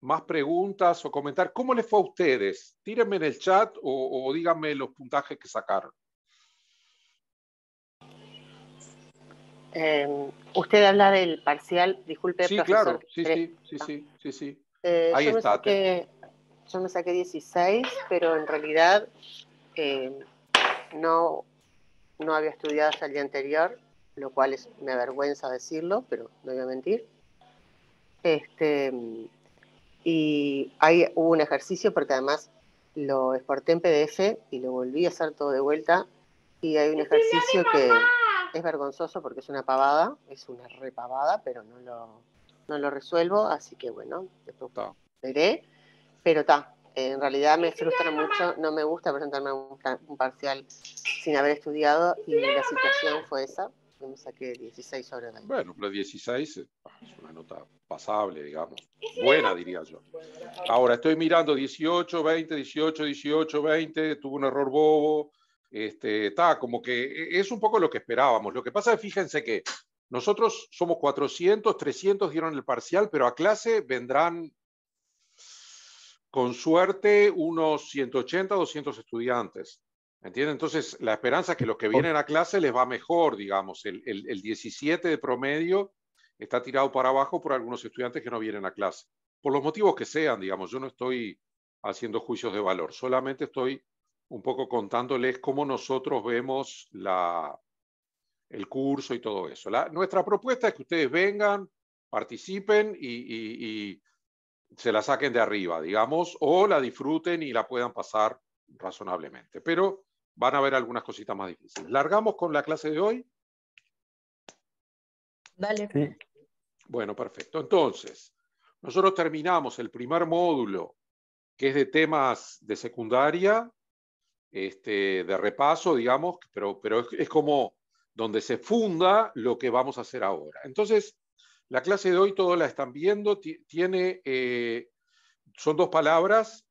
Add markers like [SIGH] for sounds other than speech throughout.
más preguntas o comentar. ¿Cómo les fue a ustedes? Tírenme en el chat o, díganme los puntajes que sacaron. Em, usted habla del parcial, disculpe, sí, Claro. Ah. Sí, sí, sí, sí, eh, sí, Ahí está. yo me saqué 16, pero en realidad em, no, no había estudiado hasta el día anterior, lo cual es, me avergüenza decirlo, pero no voy a mentir. Este, y ahí hubo un ejercicio porque además lo exporté en PDF y lo volví a hacer todo de vuelta. Y hay un ejercicio que es vergonzoso porque es una pavada, es una repavada, pero no lo, no lo resuelvo, así que bueno, después ta. veré. Pero está, en realidad me frustra mucho, no me gusta presentarme a un, parcial sin haber estudiado y la situación fue esa, me saqué 16 horas de Bueno, pero 16 es una nota pasable, digamos. [LAUGHS] Buena, diría yo. Ahora estoy mirando 18, 20, 18, 18, 20, tuvo un error bobo. Este, está como que e, es un poco lo que esperábamos. Lo que pasa es, fíjense que nosotros somos 400, 300 dieron el parcial, pero a clase vendrán con suerte unos 180, 200 estudiantes. ¿Entienden? Entonces, la esperanza es que los que vienen a clase les va mejor, digamos, el 17 de promedio está tirado para abajo por algunos estudiantes que no vienen a clase. Por los motivos que sean, digamos, yo no estoy haciendo juicios de valor, solamente estoy un poco contándoles cómo nosotros vemos la, el curso y todo eso. La, nuestra propuesta es que ustedes vengan, participen y, se la saquen de arriba, digamos, o la disfruten y la puedan pasar razonablemente. Pero van a haber algunas cositas más difíciles. ¿Largamos con la clase de hoy? Dale. Bueno, perfecto. Entonces, nosotros terminamos el primer módulo, que es de temas de secundaria, este, de repaso, digamos, pero, pero es, como donde se funda lo que vamos a hacer ahora. Entonces, la clase de hoy, todos la están viendo, tiene, eh, son dos palabras,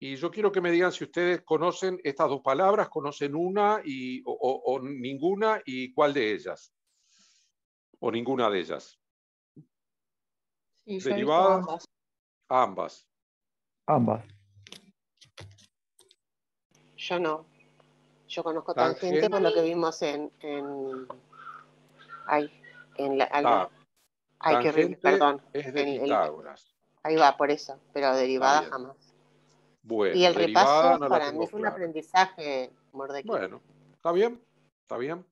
y yo quiero que me digan si ustedes conocen estas dos palabras, conocen una y, o ninguna y cuál de ellas o ninguna de ellas? Sí, Derivadas. Ambas. ambas. Yo no. Yo conozco gente por lo que vimos en. en la. Ah, perdón. Es de ahí va, por eso, pero derivada jamás. Bueno, y el repaso para mí fue un aprendizaje, Bueno, está bien, está bien.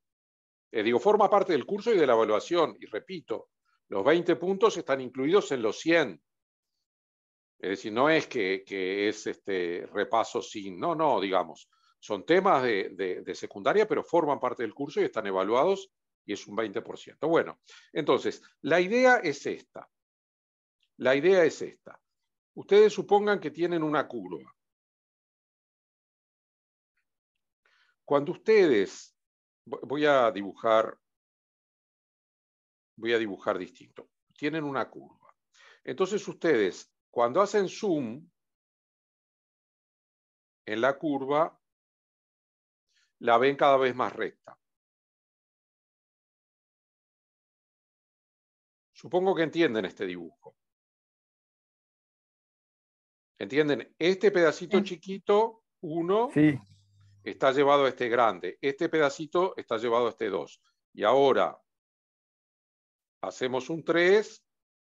Eh, digo, forma parte del curso y de la evaluación. Y repito, los 20 puntos están incluidos en los 100. Es decir, no es que, es este repaso sin, no, no, digamos. Son temas de, de secundaria, pero forman parte del curso y están evaluados y es un 20%. Bueno, entonces, la idea es esta. La idea es esta. Ustedes supongan que tienen una curva. Cuando ustedes voy a dibujar, voy a dibujar distinto. Tienen una curva. Entonces ustedes, cuando hacen zoom en la curva, la ven cada vez más recta. Supongo que entienden este dibujo. ¿Entienden? Este pedacito chiquito, uno, sí está llevado a este grande, este pedacito está llevado a este 2. Y ahora hacemos un 3,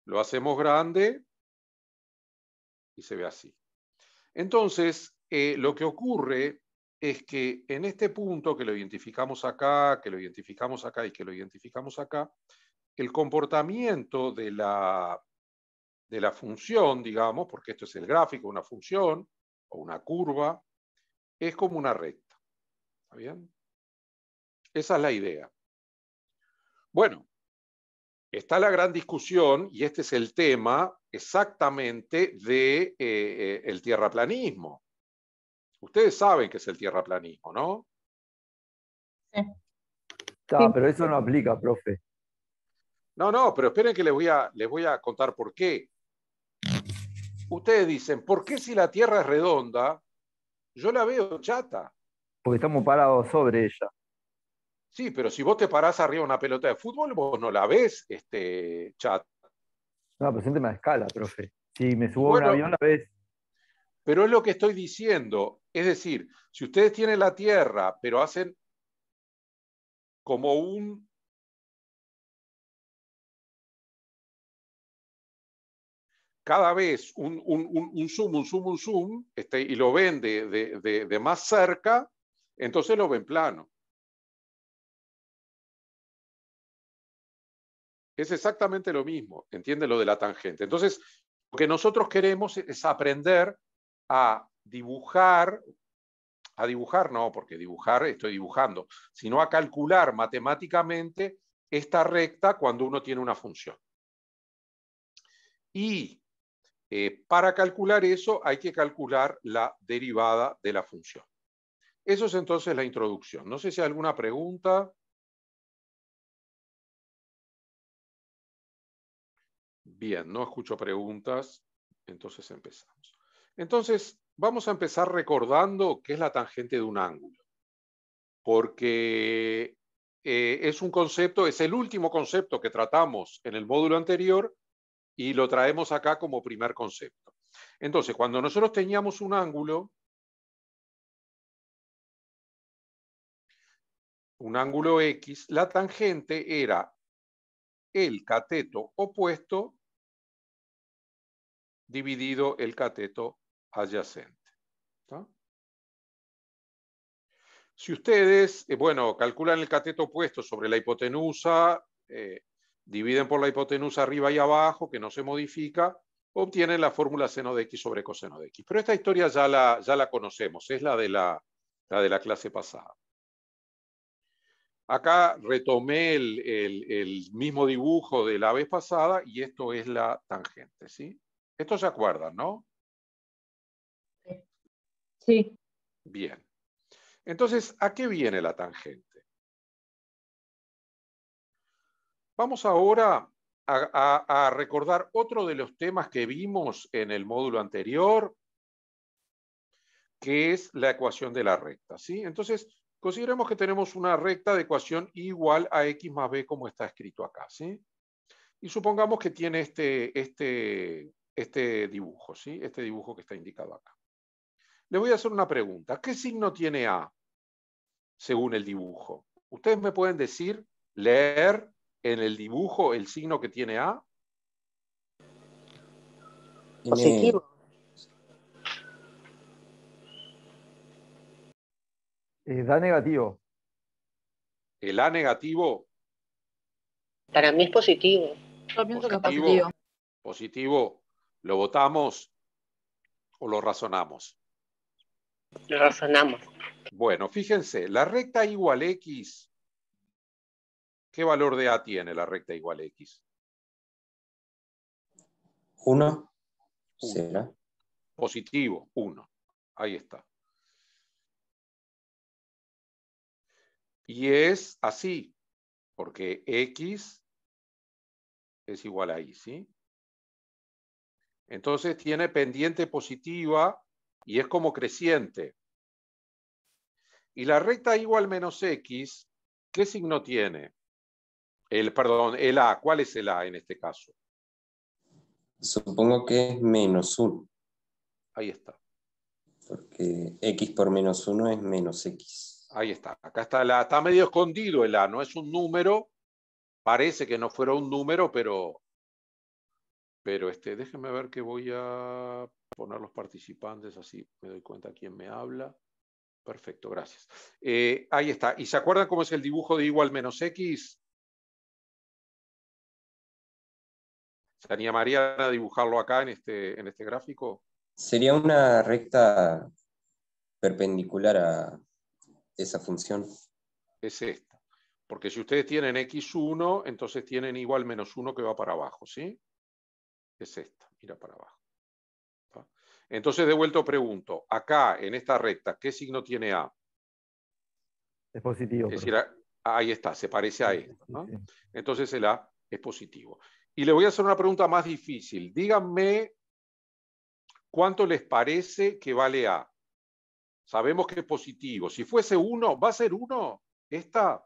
lo hacemos grande y se ve así. Entonces, eh, lo que ocurre es que en este punto que lo identificamos acá, que lo identificamos acá y que lo identificamos acá, el comportamiento de la, de la función, digamos, porque esto es el gráfico, una función o una curva, es como una recta. ¿Está bien? Esa es la idea. Bueno, está la gran discusión, y este es el tema exactamente de eh, eh, tierraplanismo. Ustedes saben que es el tierraplanismo, ¿no? Sí. está pero eso no aplica, profe. No, no, pero esperen que les voy a, les voy a contar por qué. Ustedes dicen, ¿por qué si la Tierra es redonda, yo la veo chata? porque estamos parados sobre ella. Sí, pero si vos te parás arriba una pelota de fútbol, vos no la ves, este, chat. No, pero más escala, profe. Si me subo un avión, la ves. Pero es lo que estoy diciendo. Es decir, si ustedes tienen la Tierra, pero hacen como un... Cada vez un, zoom, un zoom, un zoom, este, y lo ven de más cerca, entonces lo ven plano. Es exactamente lo mismo, entiende lo de la tangente. Entonces, lo que nosotros queremos es aprender a dibujar, a dibujar no, porque dibujar estoy dibujando, sino a calcular matemáticamente esta recta cuando uno tiene una función. Y eh, para calcular eso hay que calcular la derivada de la función. Eso es entonces la introducción. No sé si hay alguna pregunta. Bien, no escucho preguntas, entonces empezamos. Entonces, vamos a empezar recordando qué es la tangente de un ángulo, porque eh, es un concepto, es el último concepto que tratamos en el módulo anterior y lo traemos acá como primer concepto. Entonces, cuando nosotros teníamos un ángulo, un ángulo X, la tangente era el cateto opuesto dividido el cateto adyacente. Si ustedes, eh, bueno, calculan el cateto opuesto sobre la hipotenusa, eh, dividen por la hipotenusa arriba y abajo, que no se modifica, obtienen la fórmula seno de x sobre coseno de x. Pero esta historia ya la, ya la conocemos, es la, la de la clase pasada. Acá retomé el, mismo dibujo de la vez pasada y esto es la tangente, ¿sí? Esto se acuerdan, ¿no? Sí. Bien. Entonces, ¿a qué viene la tangente? Vamos ahora a, a recordar otro de los temas que vimos en el módulo anterior, que es la ecuación de la recta, ¿sí? Entonces, Consideremos que tenemos una recta de ecuación igual a x más b como está escrito acá, ¿sí? Y supongamos que tiene este, este, este dibujo, ¿sí? Este dibujo que está indicado acá. Le voy a hacer una pregunta. ¿Qué signo tiene A según el dibujo? ¿Ustedes me pueden decir, leer en el dibujo el signo que tiene A? Positivo. Eh, A negativo. ¿El A negativo? Para mí es positivo. Yo pienso que es positivo. Positivo. ¿Lo votamos o lo razonamos? Lo razonamos. Bueno, fíjense, la recta igual X, ¿qué valor de A tiene la recta igual X? Uno. Positivo, uno. Ahí está. Y es así, porque X es igual a Y, ¿sí? Entonces tiene pendiente positiva y es como creciente. Y la recta igual menos X, ¿qué signo tiene? El, perdón, el A, ¿cuál es el A en este caso? Supongo que es menos 1. Ahí está. Porque X por menos 1 es menos X. Ahí está. Acá está la. Está medio escondido el A. No es un número. Parece que no fuera un número, pero. Pero este, déjenme ver que voy a poner los participantes así me doy cuenta quién me habla. Perfecto, gracias. Eh, ahí está. ¿Y se acuerdan cómo es el dibujo de igual menos X? ¿Se Mariana a dibujarlo acá en este, en este gráfico? Sería una recta perpendicular a, esa función? Es esta. Porque si ustedes tienen x1, entonces tienen igual menos 1 que va para abajo, ¿sí? Es esta, mira para abajo. Entonces, de vuelta pregunto, acá en esta recta, ¿qué signo tiene A? Es positivo. Es decir, ahí está, se parece a esto. Entonces el A es positivo. Y le voy a hacer una pregunta más difícil. Díganme cuánto les parece que vale A. Sabemos que es positivo. Si fuese 1, ¿va a ser uno? Esta,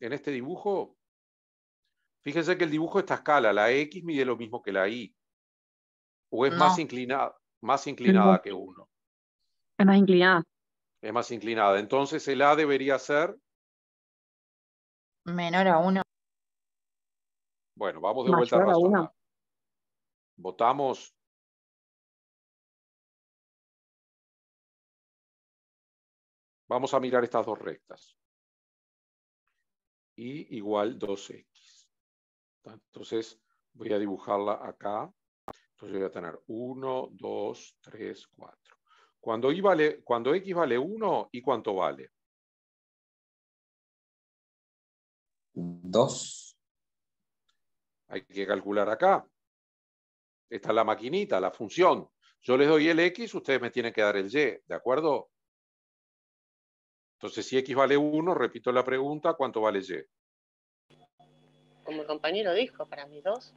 en este dibujo. Fíjense que el dibujo está escala. La X mide lo mismo que la Y. ¿O es más inclinada, más inclinada que 1? Es más inclinada. Es más inclinada. Entonces el A debería ser. Menor a 1. Bueno, vamos de vuelta a razonar. Votamos Vamos a mirar estas dos rectas. Y igual 2x. Entonces voy a dibujarla acá. Entonces voy a tener 1, 2, 3, 4. Cuando, y vale, cuando x vale 1, ¿y cuánto vale? 2. Hay que calcular acá. Esta es la maquinita, la función. Yo les doy el x, ustedes me tienen que dar el y, ¿de acuerdo? Entonces, si X vale 1, repito la pregunta, ¿cuánto vale Y? Como el compañero dijo, para mí 2.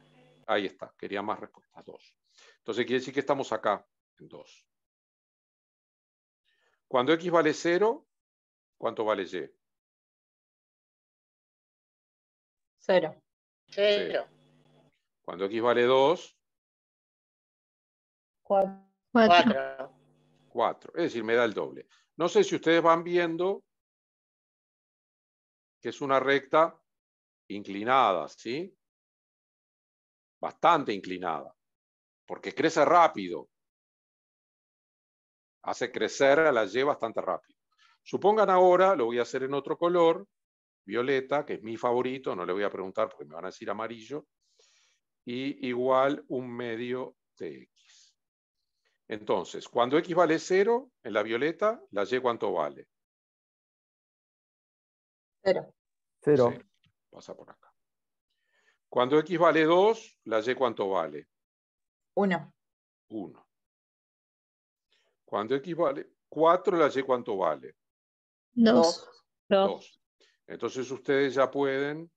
Ahí está, quería más respuestas, 2. Entonces quiere decir que estamos acá, en 2. Cuando X vale 0, ¿cuánto vale Y? 0. 0. Cuando X vale 2. 4. 4. 4. Es decir, me da el doble. No sé si ustedes van viendo que es una recta inclinada, ¿sí? Bastante inclinada, porque crece rápido. Hace crecer a la Y bastante rápido. Supongan ahora, lo voy a hacer en otro color, violeta, que es mi favorito, no le voy a preguntar porque me van a decir amarillo, y igual un medio de entonces, cuando x vale 0, en la violeta, la y cuánto vale? 0. 0. Pasa por acá. Cuando x vale 2, la y cuánto vale? 1. 1. Cuando x vale 4, la y cuánto vale? 2. 2. Entonces ustedes ya pueden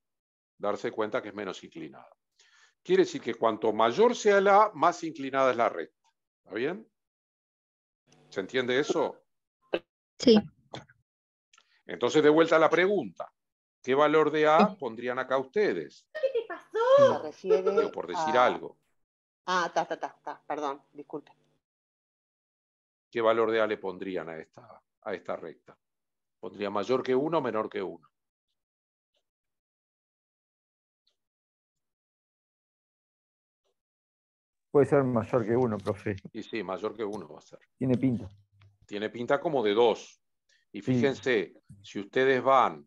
darse cuenta que es menos inclinada. Quiere decir que cuanto mayor sea la A, más inclinada es la recta. ¿Está bien? ¿Se entiende eso? Sí. Entonces, de vuelta a la pregunta. ¿Qué valor de A pondrían acá ustedes? ¿Qué te pasó? por decir algo. Ah, está, está, está. perdón, disculpe. ¿Qué valor de A le pondrían a esta, a esta recta? ¿Pondría mayor que 1 o menor que 1? Puede ser mayor que uno, profe. Y sí, mayor que uno va a ser. Tiene pinta. Tiene pinta como de dos. Y fíjense, si ustedes van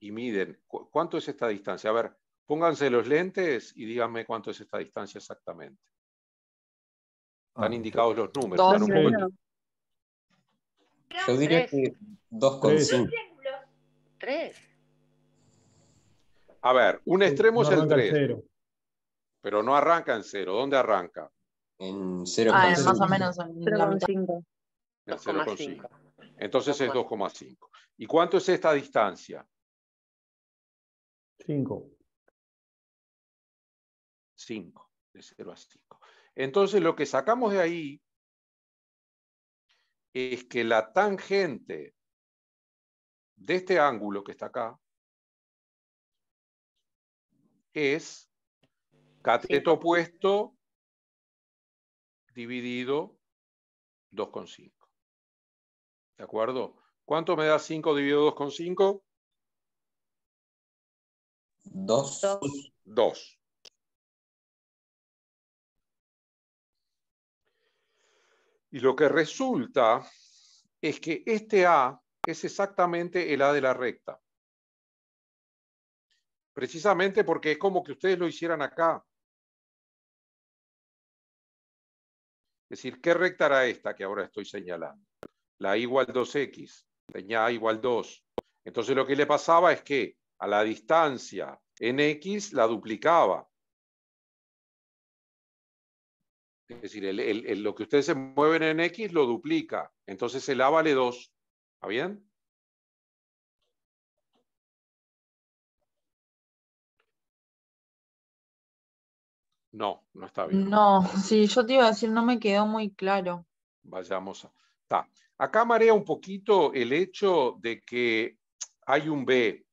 y miden, ¿cuánto es esta distancia? A ver, pónganse los lentes y díganme cuánto es esta distancia exactamente. Están ah, indicados los números. Dos, Yo diría que cinco. ¿Tres? A ver, un extremo es el tres pero no arranca en cero. ¿Dónde arranca? En 0,5. Ah, más o menos en 0,5. En 0,5. Entonces es 2,5. ¿Y cuánto es esta distancia? 5. 5, de 0 a 5. Entonces lo que sacamos de ahí es que la tangente de este ángulo que está acá es Cateto opuesto dividido 2,5. ¿De acuerdo? ¿Cuánto me da 5 dividido 2,5? 2. 2. Y lo que resulta es que este A es exactamente el A de la recta. Precisamente porque es como que ustedes lo hicieran acá. Es decir, ¿qué recta era esta que ahora estoy señalando? La igual 2x, tenía A igual 2. Entonces lo que le pasaba es que a la distancia en X la duplicaba. Es decir, lo que ustedes se mueven en x lo duplica. Entonces el A vale 2. ¿Está bien? No, no está bien. No, sí, yo te iba a decir, no me quedó muy claro. Vayamos a... Acá marea un poquito el hecho de que hay un B,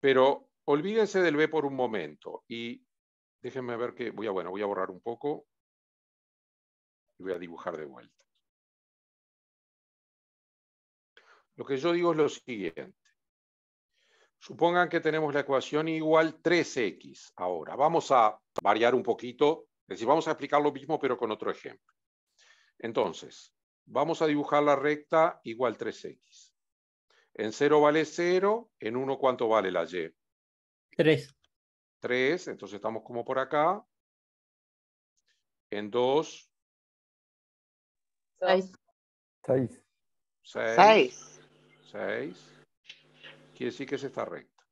pero olvídense del B por un momento y déjenme ver que bueno, voy a borrar un poco y voy a dibujar de vuelta. Lo que yo digo es lo siguiente. Supongan que tenemos la ecuación igual 3x. Ahora, vamos a variar un poquito, es decir, vamos a explicar lo mismo pero con otro ejemplo. Entonces, vamos a dibujar la recta igual 3x. En 0 vale 0, en 1 ¿cuánto vale la y? 3. 3, entonces estamos como por acá. En 2. 6. 6. 6. 6. Quiere decir que es esta recta.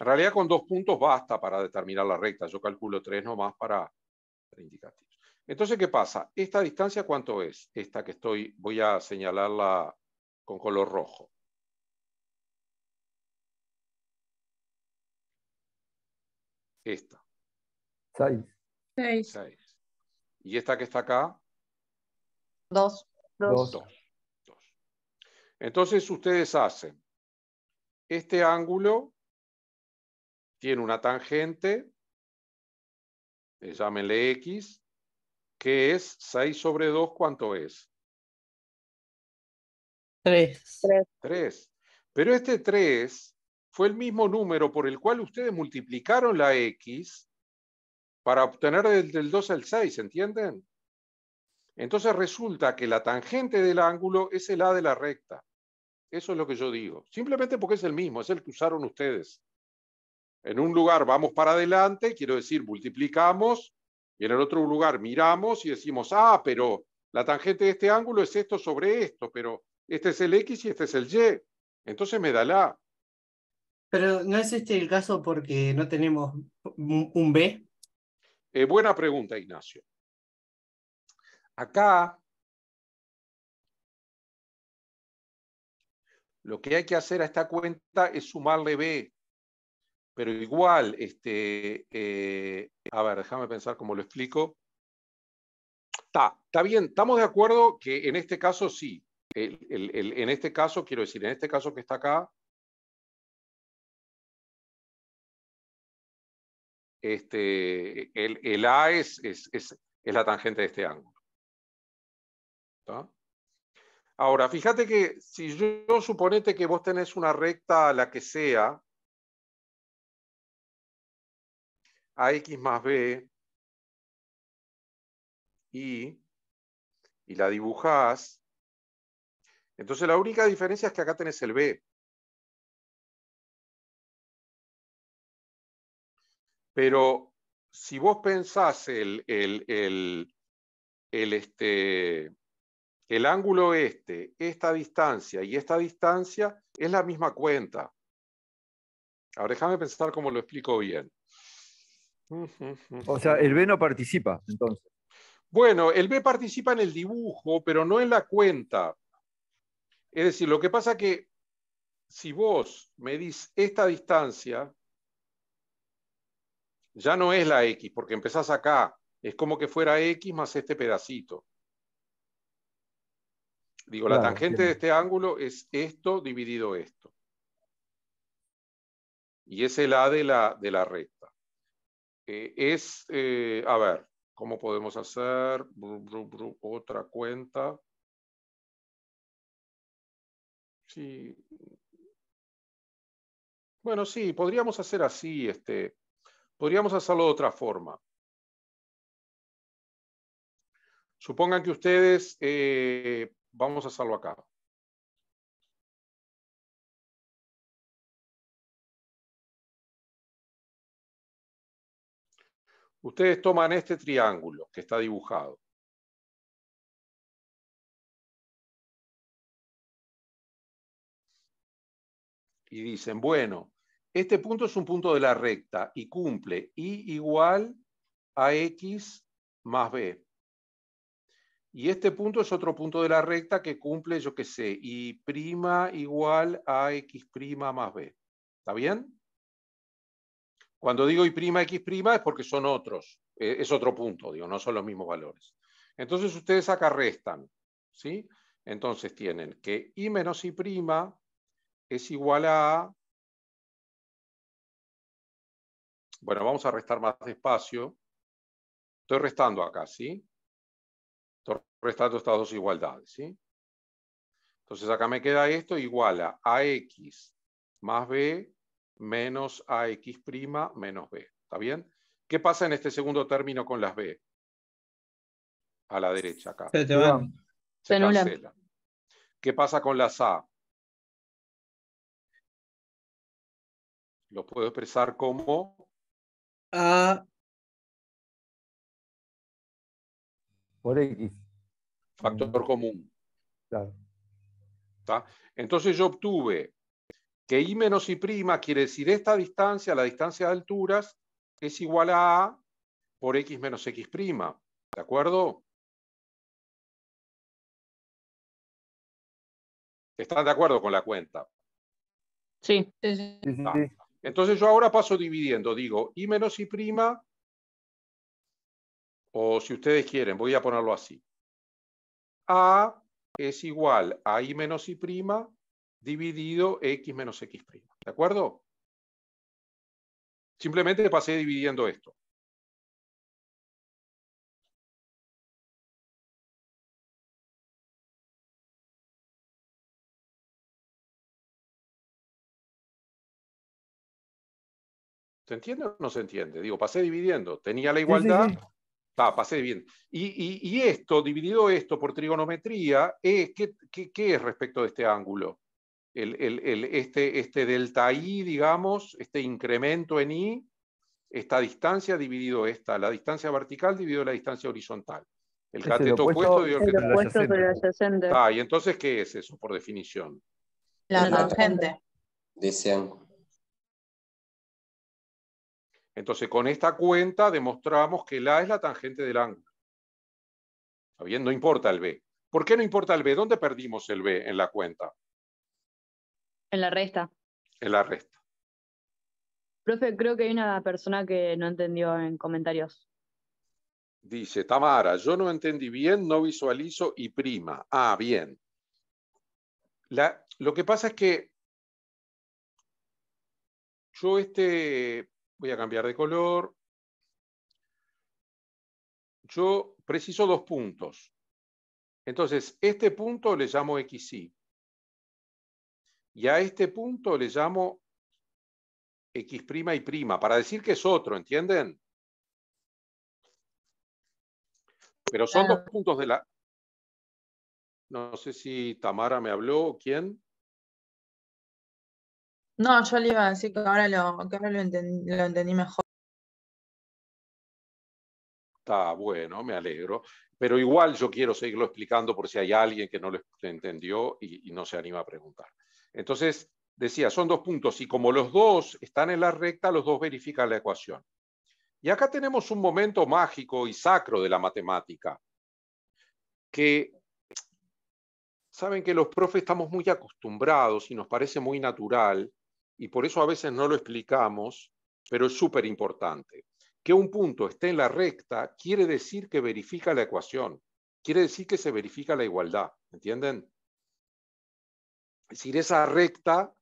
En realidad con dos puntos basta para determinar la recta. Yo calculo tres nomás para, para indicativos. Entonces, ¿qué pasa? ¿Esta distancia cuánto es? Esta que estoy, voy a señalarla con color rojo. Esta. Seis. Seis. ¿Y esta que está acá? Dos. Dos. Entonces ustedes hacen este ángulo tiene una tangente, llámenle X, que es 6 sobre 2, ¿cuánto es? 3. 3. Pero este 3 fue el mismo número por el cual ustedes multiplicaron la X para obtener del 2 al 6, ¿entienden? Entonces resulta que la tangente del ángulo es el A de la recta. Eso es lo que yo digo. Simplemente porque es el mismo, es el que usaron ustedes. En un lugar vamos para adelante, quiero decir, multiplicamos, y en el otro lugar miramos y decimos, ah, pero la tangente de este ángulo es esto sobre esto, pero este es el X y este es el Y. Entonces me da la. Pero no es este el caso porque no tenemos un B. Eh, buena pregunta, Ignacio. Acá Lo que hay que hacer a esta cuenta es sumarle B. Pero igual, este, eh, a ver, déjame pensar cómo lo explico. Está, está bien, estamos de acuerdo que en este caso sí. en este caso, quiero decir, en este caso que está acá, este, el, A es, es, es, la tangente de este ángulo. ¿Está? Ahora, fíjate que si yo suponete que vos tenés una recta a la que sea, a x más b, y, y la dibujás, entonces la única diferencia es que acá tenés el b. Pero si vos pensás el, el, el este, el ángulo este, esta distancia y esta distancia es la misma cuenta. Ahora déjame pensar cómo lo explico bien. O sea, el B no participa, entonces. Bueno, el B participa en el dibujo, pero no en la cuenta. Es decir, lo que pasa es que si vos medís esta distancia, ya no es la X, porque empezás acá. Es como que fuera X más este pedacito. Digo, la tangente de este ángulo es esto dividido esto. Y es el A de la, de la recta. Eh, es, eh, a ver, ¿cómo podemos hacer? otra cuenta. Sí. Bueno, sí, podríamos hacer así, este, podríamos hacerlo de otra forma. Supongan que ustedes eh, vamos a hacerlo acá. Ustedes toman este triángulo que está dibujado. Y dicen, bueno, este punto es un punto de la recta y cumple y igual a x más b. Y este punto es otro punto de la recta que cumple, yo qué sé, y prima igual a x prima más b. ¿Está bien? Cuando digo y prima x prima es porque son otros, eh, es otro punto, digo, no son los mismos valores. Entonces ustedes acá restan, ¿sí? Entonces tienen que y menos y prima es igual a... Bueno, vamos a restar más despacio. Estoy restando acá, ¿sí? restando estas dos igualdades. ¿sí? Entonces acá me queda esto igual a AX más B menos AX' menos B. ¿Está bien? ¿Qué pasa en este segundo término con las B? A la derecha acá. Se ¿Qué pasa con las A? Lo puedo expresar como... A. Por X factor común. Entonces yo obtuve que I menos I' quiere decir esta distancia, la distancia de alturas, es igual a A por X menos X'. ¿De acuerdo? ¿Están de acuerdo con la cuenta? Ah. Sí. entonces yo ahora paso dividiendo, digo I menos I', o si ustedes quieren, voy a ponerlo así. A es igual a I menos I' dividido X menos X'. ¿De acuerdo? Simplemente pasé dividiendo esto. ¿Se entiende o no se entiende? Digo, pasé dividiendo. Tenía la igualdad, Ah, pasé bien. Y, esto, dividido esto por trigonometría, es, ¿qué, qué, es respecto de este ángulo? El, este, este delta i, digamos, este incremento en i, esta distancia dividido esta, la distancia vertical dividido la distancia horizontal. El cateto opuesto, dividido el opuesto Ah, y entonces, ¿qué es eso por definición? La tangente. De ese ángulo. Entonces, con esta cuenta demostramos que la es la tangente del ángulo. ¿Está bien? No importa el B. ¿Por qué no importa el B? ¿Dónde perdimos el B en la cuenta? En la resta. En la resta. Profe, creo que hay una persona que no entendió en comentarios. Dice, Tamara, yo no entendí bien, no visualizo y prima. Ah, bien. lo que pasa es que yo este Voy a cambiar de color. Yo preciso dos puntos. Entonces, este punto le llamo XY. Y a este punto le llamo X' y prima, para decir que es otro, ¿entienden? Pero son dos puntos de la... No sé si Tamara me habló, ¿quién? No, yo le iba a decir que ahora lo, lo, entendí, mejor. Está ah, bueno, me alegro. Pero igual yo quiero seguirlo explicando por si hay alguien que no lo entendió y, y no se anima a preguntar. Entonces, decía, son dos puntos y como los dos están en la recta, los dos verifican la ecuación. Y acá tenemos un momento mágico y sacro de la matemática, que saben que los profes estamos muy acostumbrados y nos parece muy natural y por eso a veces no lo explicamos, pero es súper importante. Que un punto esté en la recta quiere decir que verifica la ecuación, quiere decir que se verifica la igualdad, ¿entienden? Es decir, esa recta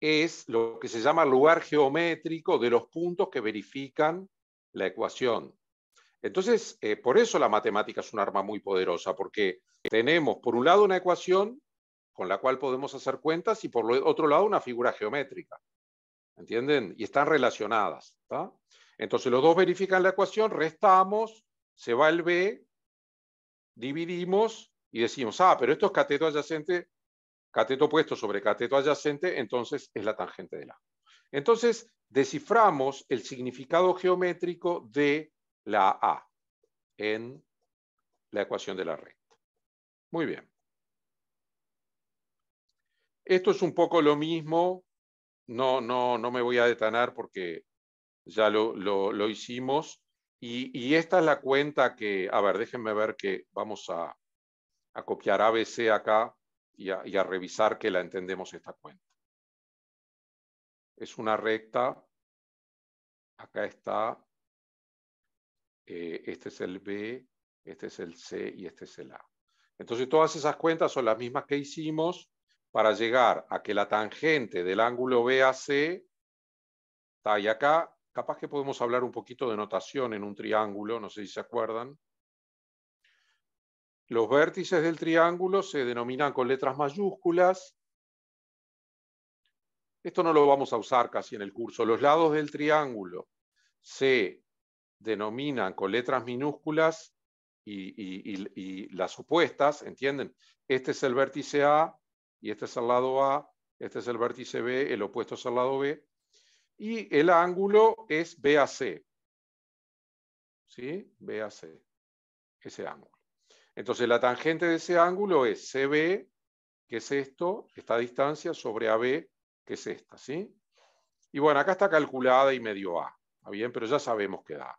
es lo que se llama lugar geométrico de los puntos que verifican la ecuación. Entonces, eh, por eso la matemática es un arma muy poderosa, porque tenemos por un lado una ecuación con la cual podemos hacer cuentas y por otro lado una figura geométrica. ¿Entienden? Y están relacionadas. Entonces los dos verifican la ecuación, restamos, se va el B, dividimos y decimos, ah, pero esto es cateto adyacente, cateto opuesto sobre cateto adyacente, entonces es la tangente del A. Entonces desciframos el significado geométrico de la A en la ecuación de la recta. Muy bien. Esto es un poco lo mismo, no, no, no me voy a detener porque ya lo, hicimos. Y, esta es la cuenta que, a ver, déjenme ver que vamos a, a copiar ABC acá y a, revisar que la entendemos esta cuenta. Es una recta, acá está, eh, este es el B, este es el C y este es el A. Entonces todas esas cuentas son las mismas que hicimos, para llegar a que la tangente del ángulo BAC está ahí acá. Capaz que podemos hablar un poquito de notación en un triángulo, no sé si se acuerdan. Los vértices del triángulo se denominan con letras mayúsculas. Esto no lo vamos a usar casi en el curso. Los lados del triángulo se denominan con letras minúsculas y las opuestas, ¿entienden? Este es el vértice A, y este es el lado A, este es el vértice B, el opuesto es el lado B, y el ángulo es BAC. ¿Sí? BAC, ese ángulo. Entonces la tangente de ese ángulo es CB, que es esto, esta distancia, sobre AB, que es esta, ¿sí? Y bueno, acá está calculada y medio A, ¿está bien? Pero ya sabemos que da.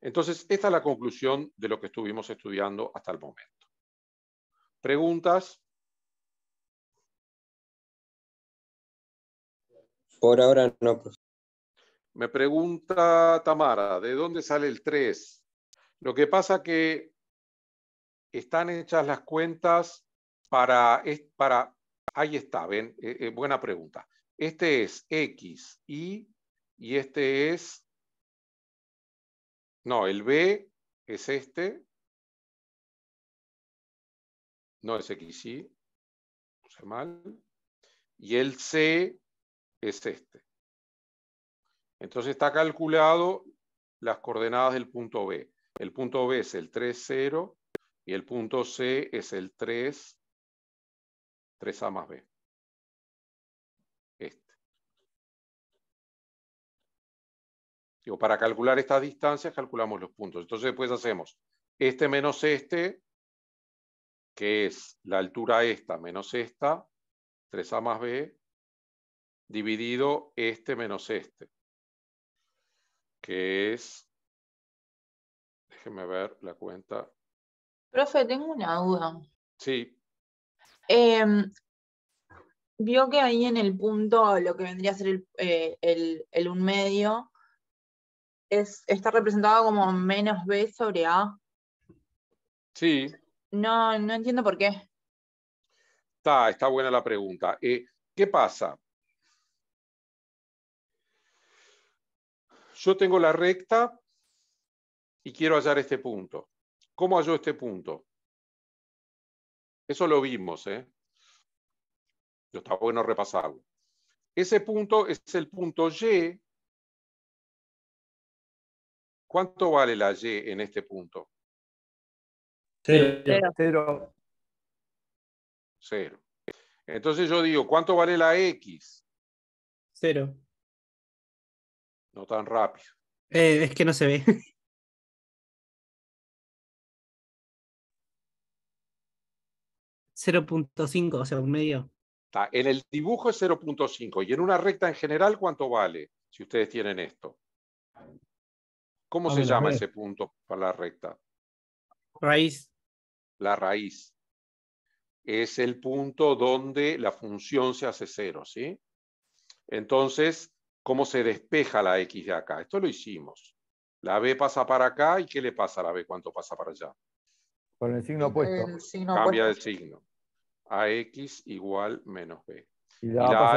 Entonces, esta es la conclusión de lo que estuvimos estudiando hasta el momento. ¿Preguntas? Por ahora no, pues. Me pregunta Tamara, ¿de dónde sale el 3? Lo que pasa que están hechas las cuentas para, para ahí está, ven, eh, eh, buena pregunta. Este es X, Y, y este es, no, el B es este, no es XY, puse mal, y el C es este. Entonces está calculado las coordenadas del punto B. El punto B es el 3, 0 y el punto C es el 3, 3A más B. Este. Digo, para calcular estas distancias calculamos los puntos. Entonces después hacemos este menos este que es la altura esta menos esta, 3A más B, dividido este menos este, que es, déjenme ver la cuenta. Profe, tengo una duda. Sí. Em, vio que ahí en el punto, lo que vendría a ser eh, el, el un medio, es, está representado como menos B sobre A. Sí, no, no entiendo por qué. Está, está buena la pregunta. Eh, ¿Qué pasa? Yo tengo la recta y quiero hallar este punto. ¿Cómo hallo este punto? Eso lo vimos, ¿eh? está bueno repasarlo. Ese punto es el punto Y. ¿Cuánto vale la Y en este punto? Cero. Cero. Entonces yo digo, ¿cuánto vale la X? Cero. No tan rápido. Eh, es que no se ve. ¿0.5, o sea, un medio? Está. En el dibujo es 0.5 y en una recta en general, ¿cuánto vale? Si ustedes tienen esto. ¿Cómo se llama ese punto para la recta? Raíz la raíz. Es el punto donde la función se hace cero, ¿sí? Entonces, ¿cómo se despeja la X de acá? Esto lo hicimos. La B pasa para acá y ¿qué le pasa a la B ¿Cuánto pasa para allá? Con el signo opuesto. El signo Cambia de signo. AX igual menos B. Y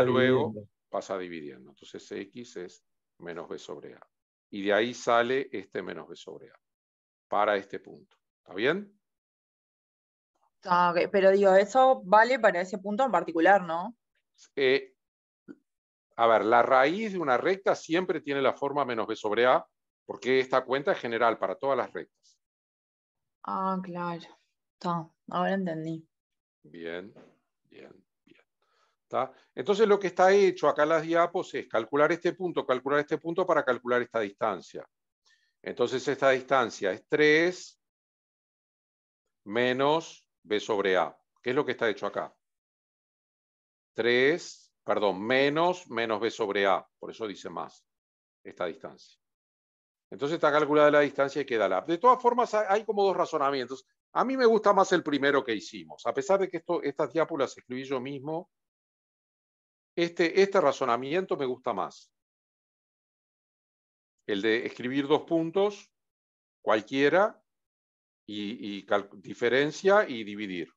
luego pasa dividiendo. Entonces X es menos B sobre A. Y de ahí sale este menos B sobre A para este punto. ¿Está bien? Ah, pero digo, eso vale para ese punto en particular, ¿no? Eh, a ver, la raíz de una recta siempre tiene la forma menos b sobre a, porque esta cuenta es general para todas las rectas. Ah, claro. Ahora entendí. Bien, bien, bien. Entonces lo que está hecho acá en las diapos es calcular este punto, calcular este punto para calcular esta distancia. Entonces esta distancia es 3 menos B sobre A. ¿Qué es lo que está hecho acá? 3, perdón, menos, menos B sobre A. Por eso dice más esta distancia. Entonces está calculada la distancia y queda la. De todas formas, hay como dos razonamientos. A mí me gusta más el primero que hicimos. A pesar de que esto, estas diápulas escribí yo mismo, este, este razonamiento me gusta más. El de escribir dos puntos, cualquiera, y, diferencia y dividir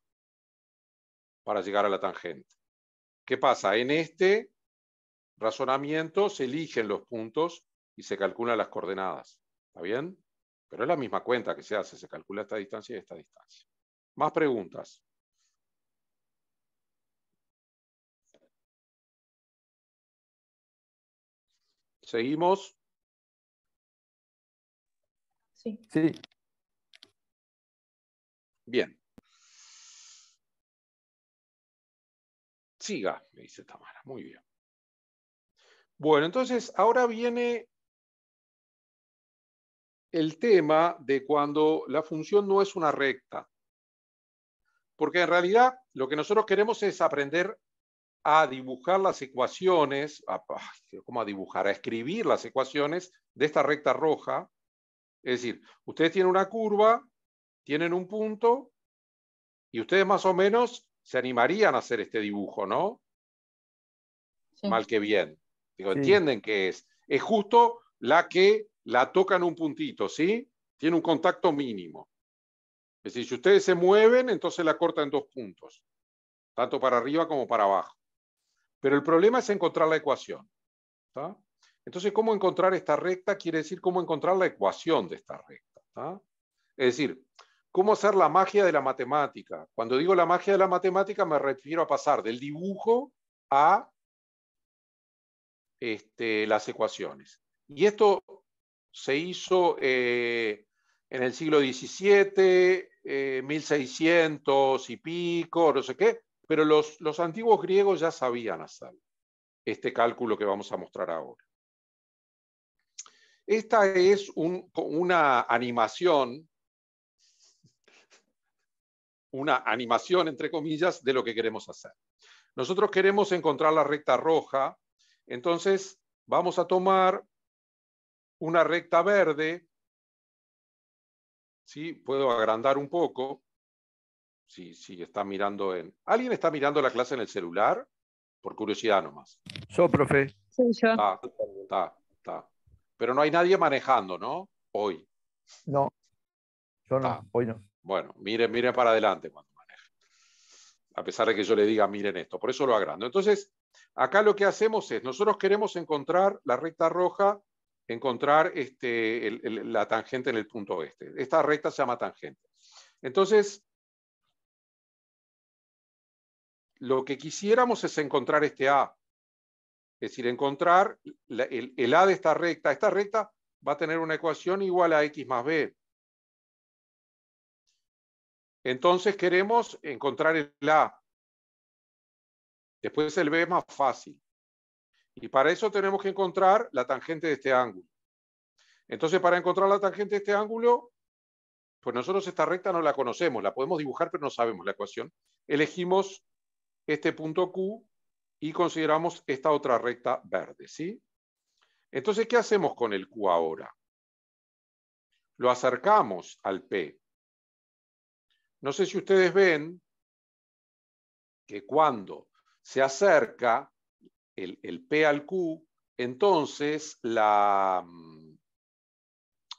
para llegar a la tangente. ¿Qué pasa? En este razonamiento se eligen los puntos y se calculan las coordenadas. ¿Está bien? Pero es la misma cuenta que se hace, se calcula esta distancia y esta distancia. Más preguntas. ¿Seguimos? Sí. Sí. Bien. Siga, me dice Tamara. Muy bien. Bueno, entonces ahora viene el tema de cuando la función no es una recta. Porque en realidad lo que nosotros queremos es aprender a dibujar las ecuaciones, ah, ¿cómo a dibujar? A escribir las ecuaciones de esta recta roja. Es decir, ustedes tienen una curva tienen un punto y ustedes más o menos se animarían a hacer este dibujo, ¿no? Mal que bien. entienden que es. Es justo la que la toca en un puntito, ¿sí? Tiene un contacto mínimo. Es decir, si ustedes se mueven, entonces la cortan en dos puntos, tanto para arriba como para abajo. Pero el problema es encontrar la ecuación. Entonces, ¿cómo encontrar esta recta? Quiere decir cómo encontrar la ecuación de esta recta. Es decir, cómo hacer la magia de la matemática. Cuando digo la magia de la matemática me refiero a pasar del dibujo a este, las ecuaciones. Y esto se hizo eh, en el siglo XVII, 1600 eh, y pico, no sé qué, pero los, antiguos griegos ya sabían hacer este cálculo que vamos a mostrar ahora. Esta es una animación una animación, entre comillas, de lo que queremos hacer. Nosotros queremos encontrar la recta roja, entonces vamos a tomar una recta verde. ¿Sí? Puedo agrandar un poco. Sí, si está mirando en... ¿Alguien está mirando la clase en el celular? Por curiosidad nomás. Yo, profe. Sí, yo. Ah, está, está, Pero no hay nadie manejando, ¿no? Hoy. No. Yo no, ah. hoy no. Bueno, miren, para adelante cuando maneje. A pesar de que yo le diga, miren esto. Por eso lo agrando. Entonces, acá lo que hacemos es, nosotros queremos encontrar la recta roja, encontrar este, la tangente en el punto este. Esta recta se llama tangente. Entonces, lo que quisiéramos es encontrar este A. Es decir, encontrar el, A de esta recta. Esta recta va a tener una ecuación igual a X más B. Entonces queremos encontrar el A. Después el B es más fácil. Y para eso tenemos que encontrar la tangente de este ángulo. Entonces, para encontrar la tangente de este ángulo, pues nosotros esta recta no la conocemos, la podemos dibujar, pero no sabemos la ecuación. Elegimos este punto Q y consideramos esta otra recta verde, Entonces, ¿qué hacemos con el Q ahora? Lo acercamos al P. No sé si ustedes ven que cuando se acerca el, P al Q, entonces la, mm,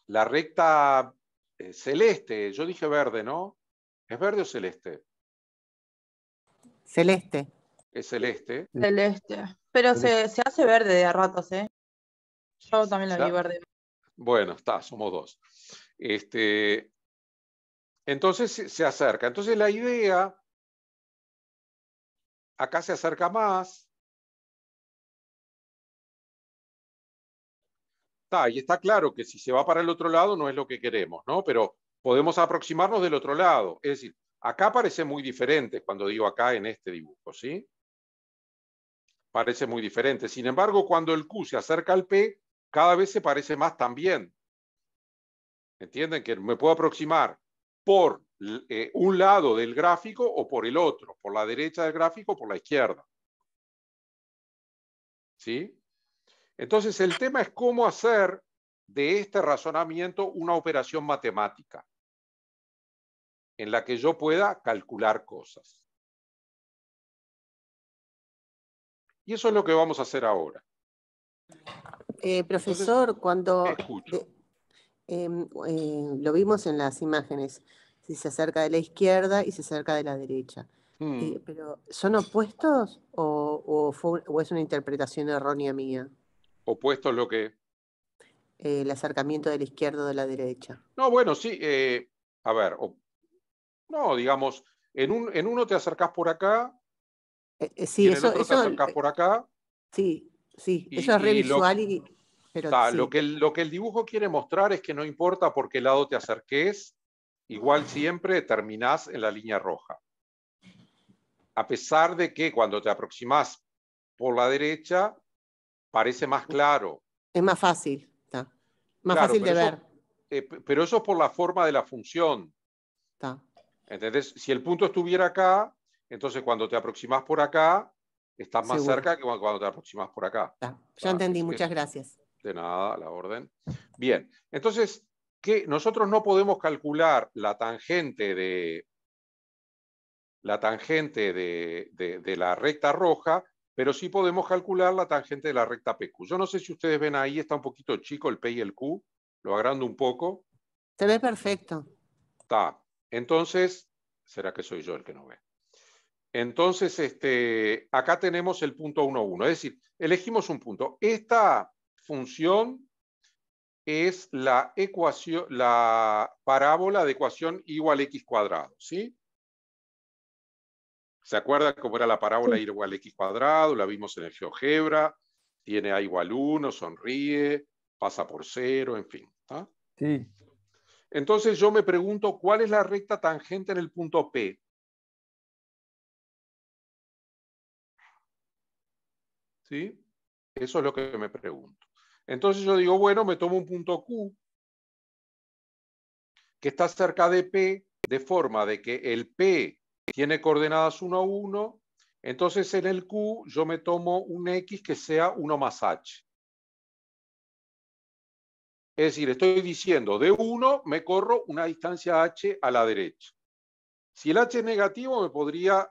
la recta eh, celeste, yo dije verde, ¿no? ¿Es verde o celeste? Celeste. Es celeste. Celeste. Pero Se, se, hace verde de a ratos, ¿eh? Yo también la vi verde. Bueno, está, somos dos. Este, entonces se acerca. Entonces la idea acá se acerca más. Está, y está claro que si se va para el otro lado no es lo que queremos, ¿no? Pero podemos aproximarnos del otro lado. Es decir, acá parece muy diferente cuando digo acá en este dibujo, ¿sí? Parece muy diferente. Sin embargo, cuando el Q se acerca al P, cada vez se parece más también. ¿Entienden? Que me puedo aproximar por eh, un lado del gráfico o por el otro, por la derecha del gráfico o por la izquierda. ¿Sí? Entonces, el tema es cómo hacer de este razonamiento una operación matemática en la que yo pueda calcular cosas. Y eso es lo que vamos a hacer ahora. Eh, profesor, cuando... Escucho. Em, em, lo vimos en las imágenes, si se acerca de la izquierda y se acerca de la derecha. Hmm. Eh, pero, ¿son opuestos o, o, es una interpretación errónea mía? ¿Opuestos lo que? Eh, el acercamiento de la izquierda o de la derecha. No, bueno, sí, eh, a ver, no, digamos, en, un, en uno te acercas por acá, sí, eso, te acercas por acá. Sí, sí, eso es revisual y lo, que el, dibujo quiere mostrar es que no importa por qué lado te acerques, igual siempre terminás en la línea roja. A pesar de que cuando te aproximás por la derecha, parece más claro. Es más fácil, más fácil de ver. Eh, pero eso es por la forma de la función. Entonces, Si el punto estuviera acá, entonces cuando te aproximás por acá, estás más cerca que cuando te aproximas por acá. Ya entendí, muchas gracias. De nada, la orden. Bien, entonces, que nosotros no podemos calcular la tangente de la tangente de, la recta roja, pero sí podemos calcular la tangente de la recta PQ. Yo no sé si ustedes ven ahí, está un poquito chico el P y el Q, lo agrando un poco. Se ve perfecto. Está. Entonces, será que soy yo el que no ve. Entonces, este, acá tenemos el punto 1, 1. Es decir, elegimos un punto. Esta, función es la ecuación, la parábola de ecuación igual x cuadrado, ¿sí? ¿Se acuerda cómo era la parábola igual x cuadrado? La vimos en el GeoGebra. Tiene a igual 1, sonríe, pasa por 0, en fin. ¿ah? Sí. Entonces yo me pregunto, ¿cuál es la recta tangente en el punto P? ¿Sí? Eso es lo que me pregunto. Entonces yo digo, bueno, me tomo un punto Q que está cerca de P, de forma de que el P tiene coordenadas 1, 1, entonces en el Q yo me tomo un X que sea 1 más H. Es decir, estoy diciendo, de 1 me corro una distancia h a la derecha. Si el h es negativo, me podría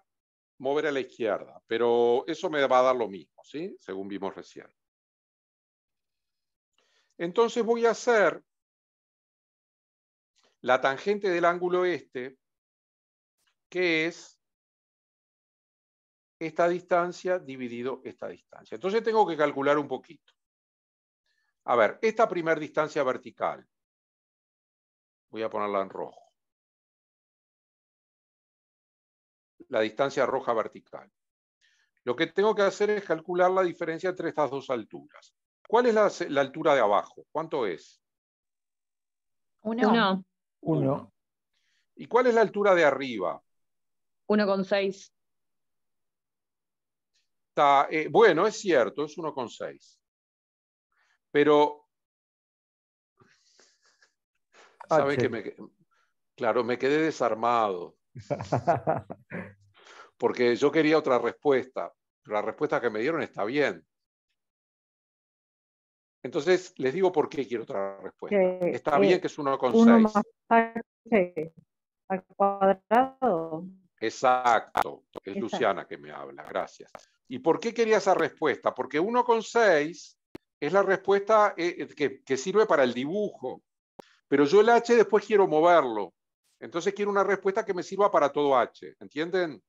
mover a la izquierda, pero eso me va a dar lo mismo, Según vimos recién. Entonces voy a hacer la tangente del ángulo este, que es esta distancia dividido esta distancia. Entonces tengo que calcular un poquito. A ver, esta primera distancia vertical, voy a ponerla en rojo. La distancia roja vertical. Lo que tengo que hacer es calcular la diferencia entre estas dos alturas. ¿Cuál es la, altura de abajo? ¿Cuánto es? Uno. Uno. ¿Y cuál es la altura de arriba? Uno 1,6. Eh, bueno, es cierto, es 1,6. Pero... Ah, ¿Saben que me, Claro, me quedé desarmado. [LAUGHS] Porque yo quería otra respuesta. la respuesta que me dieron está bien. Entonces, les digo por qué quiero otra respuesta. Está bien que es 1,6. al cuadrado. Exacto. Es Luciana que me habla. Gracias. ¿Y por qué quería esa respuesta? Porque 1,6 es la respuesta eh, eh, que sirve para el dibujo. Pero yo el h después quiero moverlo. Entonces quiero una respuesta que me sirva para todo h. ¿Entienden?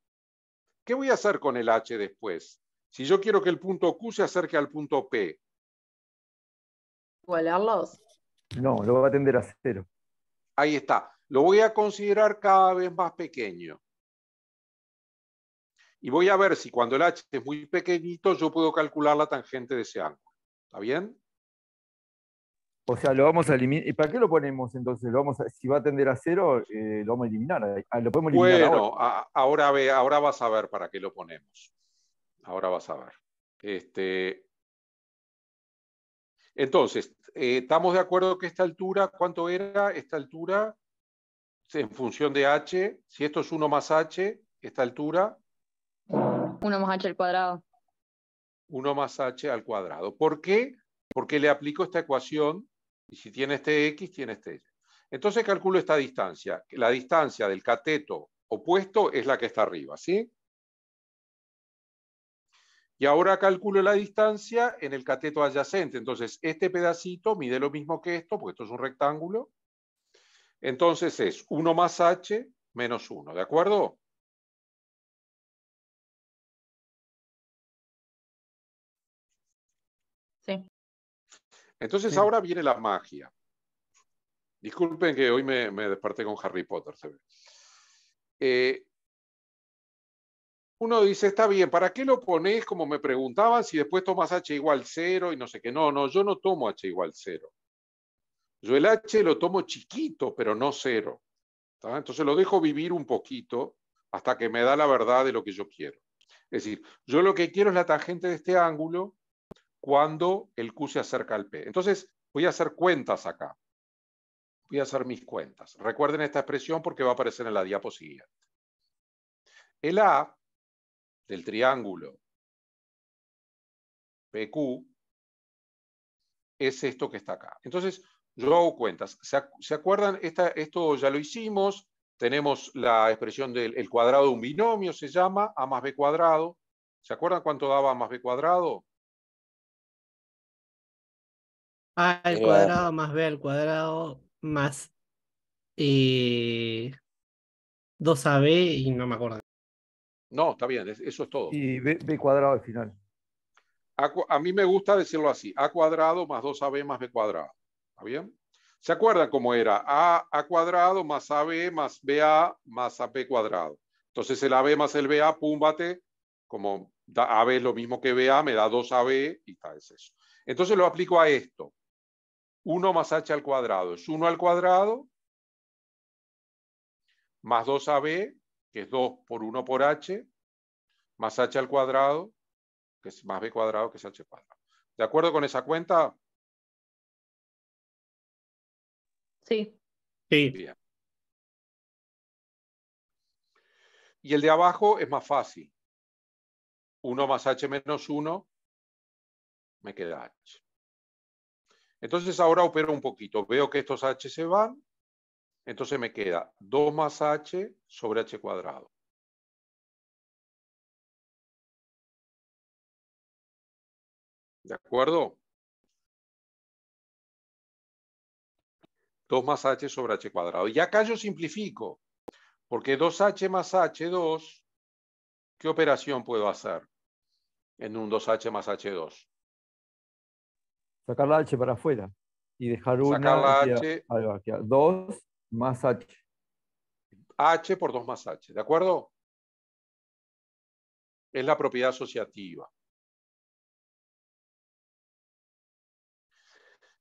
¿Qué voy a hacer con el h después? Si yo quiero que el punto Q se acerque al punto P, igualarlos? No, lo va a tender a cero. Ahí está. Lo voy a considerar cada vez más pequeño. Y voy a ver si cuando el h es muy pequeñito, yo puedo calcular la tangente de ese ángulo. ¿Está bien? O sea, lo vamos a eliminar. ¿Y para qué lo ponemos entonces? vamos si va a tender a cero, eh, lo vamos a eliminar. Ah, bueno, ahora. ve, ahora vas a ver para qué lo ponemos. Ahora vas a ver. Este, entonces, eh, estamos de acuerdo que esta altura, ¿cuánto era esta altura? En función de h, si esto es 1 más h, esta altura. 1 más h al cuadrado. 1 más h al cuadrado. ¿Por qué? Porque le aplico esta ecuación y si tiene este x, tiene este y. Entonces calculo esta distancia. La distancia del cateto opuesto es la que está arriba, ¿sí? Y ahora calculo la distancia en el cateto adyacente. Entonces, este pedacito mide lo mismo que esto, porque esto es un rectángulo. Entonces es 1 más h menos 1, ¿de acuerdo? Sí. Entonces ahora viene la magia. Disculpen que hoy me, desperté con Harry Potter, eh, uno dice, está bien, ¿para qué lo pones como me preguntaban si después tomas H igual 0 y no sé qué? No, no, yo no tomo H igual 0. Yo el H lo tomo chiquito, pero no cero. Entonces lo dejo vivir un poquito hasta que me da la verdad de lo que yo quiero. Es decir, yo lo que quiero es la tangente de este ángulo cuando el Q se acerca al P. Entonces voy a hacer cuentas acá. Voy a hacer mis cuentas. Recuerden esta expresión porque va a aparecer en la diapositiva. El A del triángulo PQ es esto que está acá. Entonces, yo hago cuentas. ¿Se, acuerdan? esto ya lo hicimos. Tenemos la expresión del cuadrado de un binomio, se llama A más B cuadrado. ¿Se acuerdan cuánto daba A más B cuadrado? A al eh, cuadrado más B al cuadrado más 2AB eh, y no me acuerdo. No, está bien, eso es todo. Y B, cuadrado al final. A, mí me gusta decirlo así, A cuadrado más 2AB más B cuadrado. ¿Está bien? ¿Se acuerdan cómo era? A, a cuadrado más AB más BA más AP cuadrado. Entonces el AB más el BA, púmbate, como AB es lo mismo que BA, me da 2AB y está, es eso. Entonces lo aplico a esto. 1 más H al cuadrado es 1 al cuadrado más 2AB que es 2 por 1 por h, más h al cuadrado, que es más b cuadrado, que es h cuadrado. ¿De acuerdo con esa cuenta? Sí. Sí. Y el de abajo es más fácil. 1 más h menos 1 me queda h. Entonces ahora opero un poquito. Veo que estos h se van entonces me queda 2 más h sobre h cuadrado. ¿De acuerdo? 2 más h sobre h cuadrado. Y acá yo simplifico, porque 2h más h2, ¿qué operación puedo hacer en un 2h más h2? Sacar la h para afuera y dejar una Sacar la h, 2 más H. H por 2 más H, ¿de acuerdo? Es la propiedad asociativa.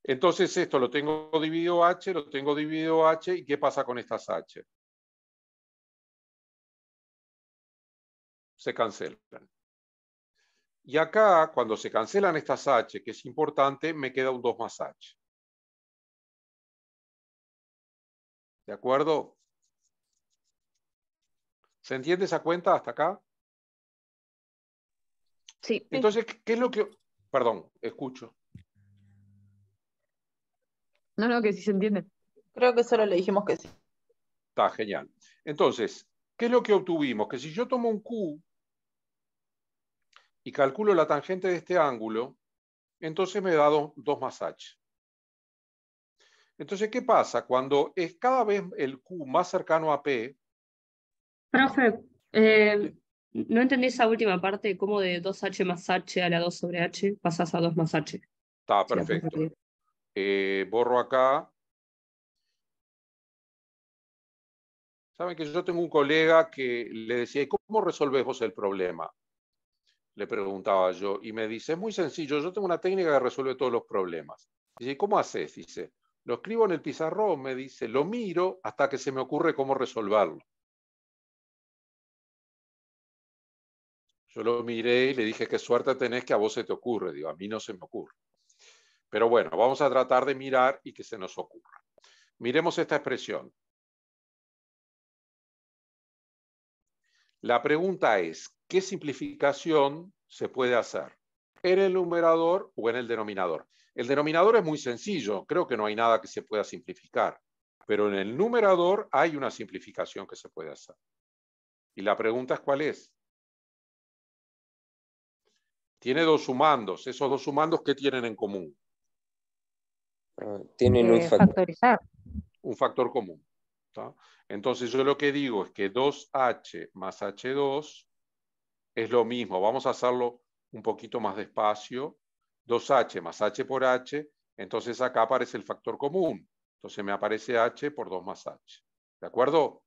Entonces esto lo tengo dividido H, lo tengo dividido H, ¿y qué pasa con estas H? Se cancelan. Y acá, cuando se cancelan estas H, que es importante, me queda un 2 más H. ¿De acuerdo? ¿Se entiende esa cuenta hasta acá? Sí. Entonces, ¿qué es lo que... Perdón, escucho. No, no, que sí se entiende. Creo que solo le dijimos que sí. Está genial. Entonces, ¿qué es lo que obtuvimos? Que si yo tomo un Q y calculo la tangente de este ángulo, entonces me da 2 más H. Entonces, ¿qué pasa? Cuando es cada vez el Q más cercano a P. Profe, eh, no entendí esa última parte, ¿Cómo de 2H más H a la 2 sobre H, pasas a 2 más H. Está perfecto. Eh, borro acá. Saben que yo tengo un colega que le decía, cómo resolvés vos el problema? Le preguntaba yo, y me dice, es muy sencillo, yo tengo una técnica que resuelve todos los problemas. Dice, ¿cómo haces? Dice, lo escribo en el pizarrón, me dice, lo miro hasta que se me ocurre cómo resolverlo. Yo lo miré y le dije, qué suerte tenés que a vos se te ocurre. Digo, a mí no se me ocurre. Pero bueno, vamos a tratar de mirar y que se nos ocurra. Miremos esta expresión. La pregunta es, ¿qué simplificación se puede hacer? ¿En el numerador o en el denominador? El denominador es muy sencillo, creo que no hay nada que se pueda simplificar, pero en el numerador hay una simplificación que se puede hacer. Y la pregunta es cuál es. Tiene dos sumandos, esos dos sumandos, ¿qué tienen en común? Ah, tienen un eh, factor. Un factor común. Entonces yo lo que digo es que 2h más h2 es lo mismo. Vamos a hacerlo un poquito más despacio 2H más H por H, entonces acá aparece el factor común. Entonces me aparece H por 2 más H. ¿De acuerdo?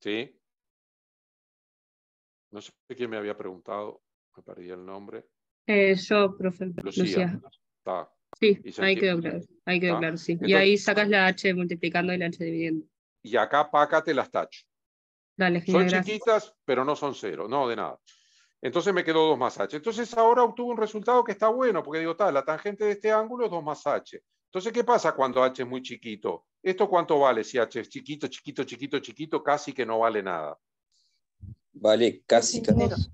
¿Sí? No sé quién me había preguntado, me perdí el nombre. Eh, yo, profe. Lucía. Sí, ahí quedó claro, ahí quedó claro, y ahí sacas la H multiplicando y la H dividiendo. Y acá pácate las tacho. Son chiquitas, pero no son cero, no, de nada. Entonces me quedó 2 más h. Entonces ahora obtuvo un resultado que está bueno, porque digo, tal, la tangente de este ángulo es 2 más h. Entonces, ¿qué pasa cuando h es muy chiquito? ¿Esto cuánto vale si h es chiquito, chiquito, chiquito, chiquito, casi que no vale nada? Vale casi 2.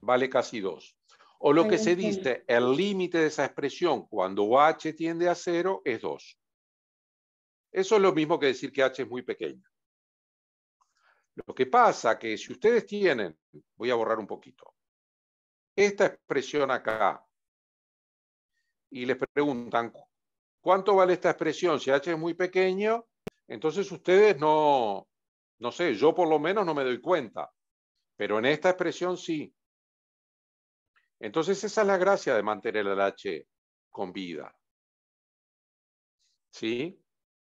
Vale casi 2. O lo que se dice, el límite de esa expresión cuando h tiende a 0 es 2. Eso es lo mismo que decir que h es muy pequeño. Lo que pasa que si ustedes tienen, voy a borrar un poquito, esta expresión acá, y les preguntan, ¿cuánto vale esta expresión? Si h es muy pequeño, entonces ustedes no, no sé, yo por lo menos no me doy cuenta, pero en esta expresión sí. Entonces esa es la gracia de mantener el h con vida. ¿Sí?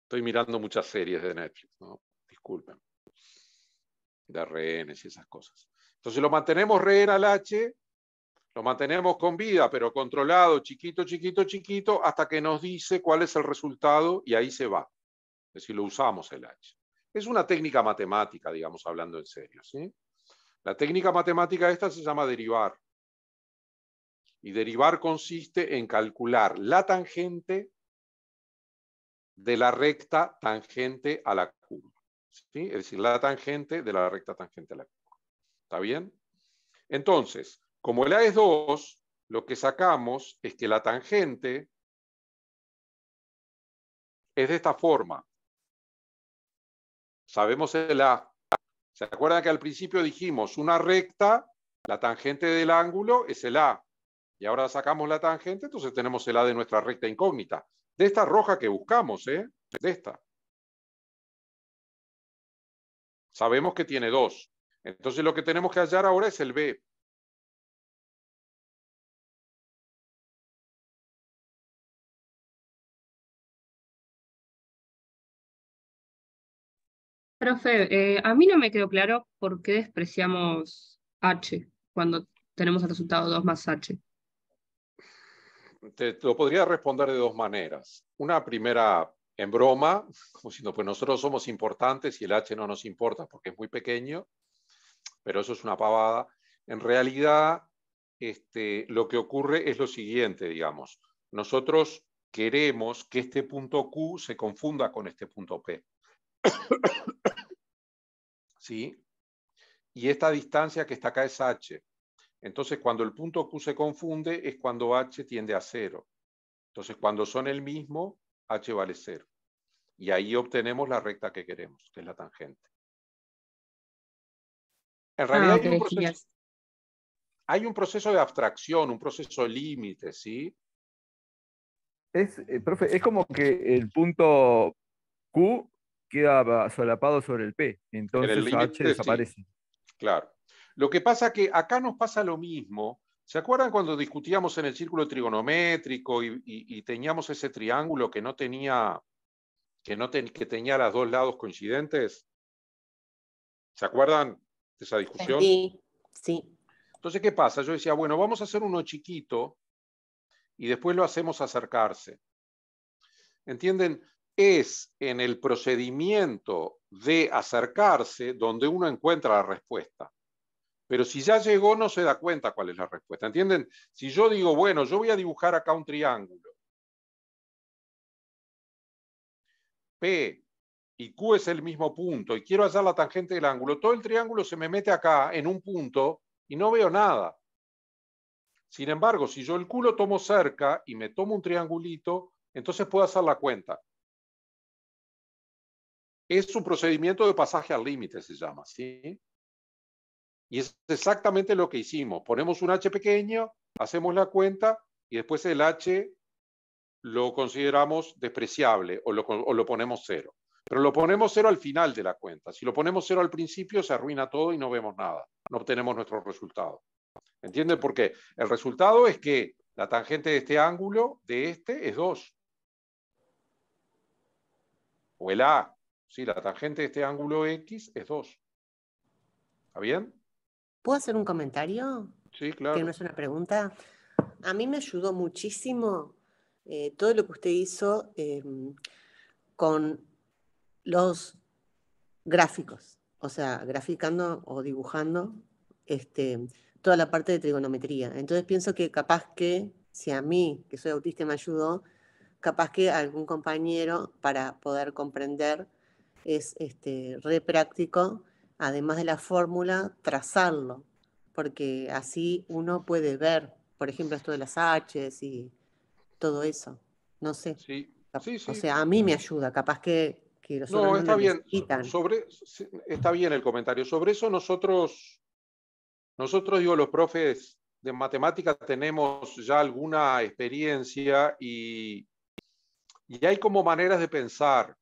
Estoy mirando muchas series de Netflix, ¿no? Disculpen de rehenes y esas cosas. Entonces lo mantenemos rehén al H, lo mantenemos con vida, pero controlado, chiquito, chiquito, chiquito, hasta que nos dice cuál es el resultado y ahí se va. Es decir, lo usamos el H. Es una técnica matemática, digamos, hablando en serio. ¿sí? La técnica matemática esta se llama derivar. Y derivar consiste en calcular la tangente de la recta tangente a la curva. Es decir, la tangente de la recta tangente a la ¿Está bien? Entonces, como el A es 2, lo que sacamos es que la tangente es de esta forma. Sabemos el A. ¿Se acuerdan que al principio dijimos una recta, la tangente del ángulo es el A? Y ahora sacamos la tangente, entonces tenemos el A de nuestra recta incógnita. De esta roja que buscamos, ¿eh? De esta. Sabemos que tiene dos. Entonces lo que tenemos que hallar ahora es el B. Profe, eh, a mí no me quedó claro por qué despreciamos H cuando tenemos el resultado 2 más H. te lo podría responder de dos maneras. Una primera en broma, como si pues nosotros somos importantes y el H no nos importa porque es muy pequeño, pero eso es una pavada. En realidad, este, lo que ocurre es lo siguiente, digamos. Nosotros queremos que este punto Q se confunda con este punto P. [COUGHS] ¿Sí? Y esta distancia que está acá es H. Entonces, cuando el punto Q se confunde es cuando H tiende a cero. Entonces, cuando son el mismo, H vale cero. Y ahí obtenemos la recta que queremos, que es la tangente. En ah, realidad hay, un proceso, de abstracción, un proceso límite, ¿sí? Es, eh, profe, es como que el punto Q queda solapado sobre el P, entonces H desaparece. Claro. Lo que pasa que acá nos pasa lo mismo. ¿Se acuerdan cuando discutíamos en el círculo trigonométrico y teníamos ese triángulo que no tenía que, no tenía los dos lados coincidentes. ¿Se acuerdan de esa discusión? Sí, sí. Entonces, ¿qué pasa? Yo decía, bueno, vamos a hacer uno chiquito y después lo hacemos acercarse. ¿Entienden? Es en el procedimiento de acercarse donde uno encuentra la respuesta. Pero si ya llegó, no se da cuenta cuál es la respuesta. ¿Entienden? Si yo digo, bueno, yo voy a dibujar acá un triángulo P y Q es el mismo punto y quiero hallar la tangente del ángulo, todo el triángulo se me mete acá en un punto y no veo nada. Sin embargo, si yo el culo tomo cerca y me tomo un triangulito, entonces puedo hacer la cuenta. Es un procedimiento de pasaje al límite, se llama, ¿sí? Y es exactamente lo que hicimos. Ponemos un h pequeño, hacemos la cuenta y después el h lo consideramos despreciable o lo, ponemos cero. Pero lo ponemos cero al final de la cuenta. Si lo ponemos cero al principio, se arruina todo y no vemos nada. No obtenemos nuestro resultado. ¿Entienden por qué? El resultado es que la tangente de este ángulo, de este, es 2. O el A. Sí, la tangente de este ángulo X es 2. ¿Está bien? ¿Puedo hacer un comentario? Sí, claro. Que no es una pregunta. A mí me ayudó muchísimo eh, todo lo que usted hizo em, con los gráficos, o sea, graficando o dibujando este, toda la parte de trigonometría. Entonces pienso que capaz que, si a mí, que soy autista, me ayudó, capaz que algún compañero para poder comprender es este, re práctico, además de la fórmula, trazarlo, porque así uno puede ver, por ejemplo, esto de las Hs y todo eso. No sé. O sea, a mí me ayuda, capaz que, no, está bien. Sobre, está bien el comentario. Sobre eso nosotros, nosotros digo, los profes de matemática tenemos ya alguna experiencia y, y hay como maneras de pensar.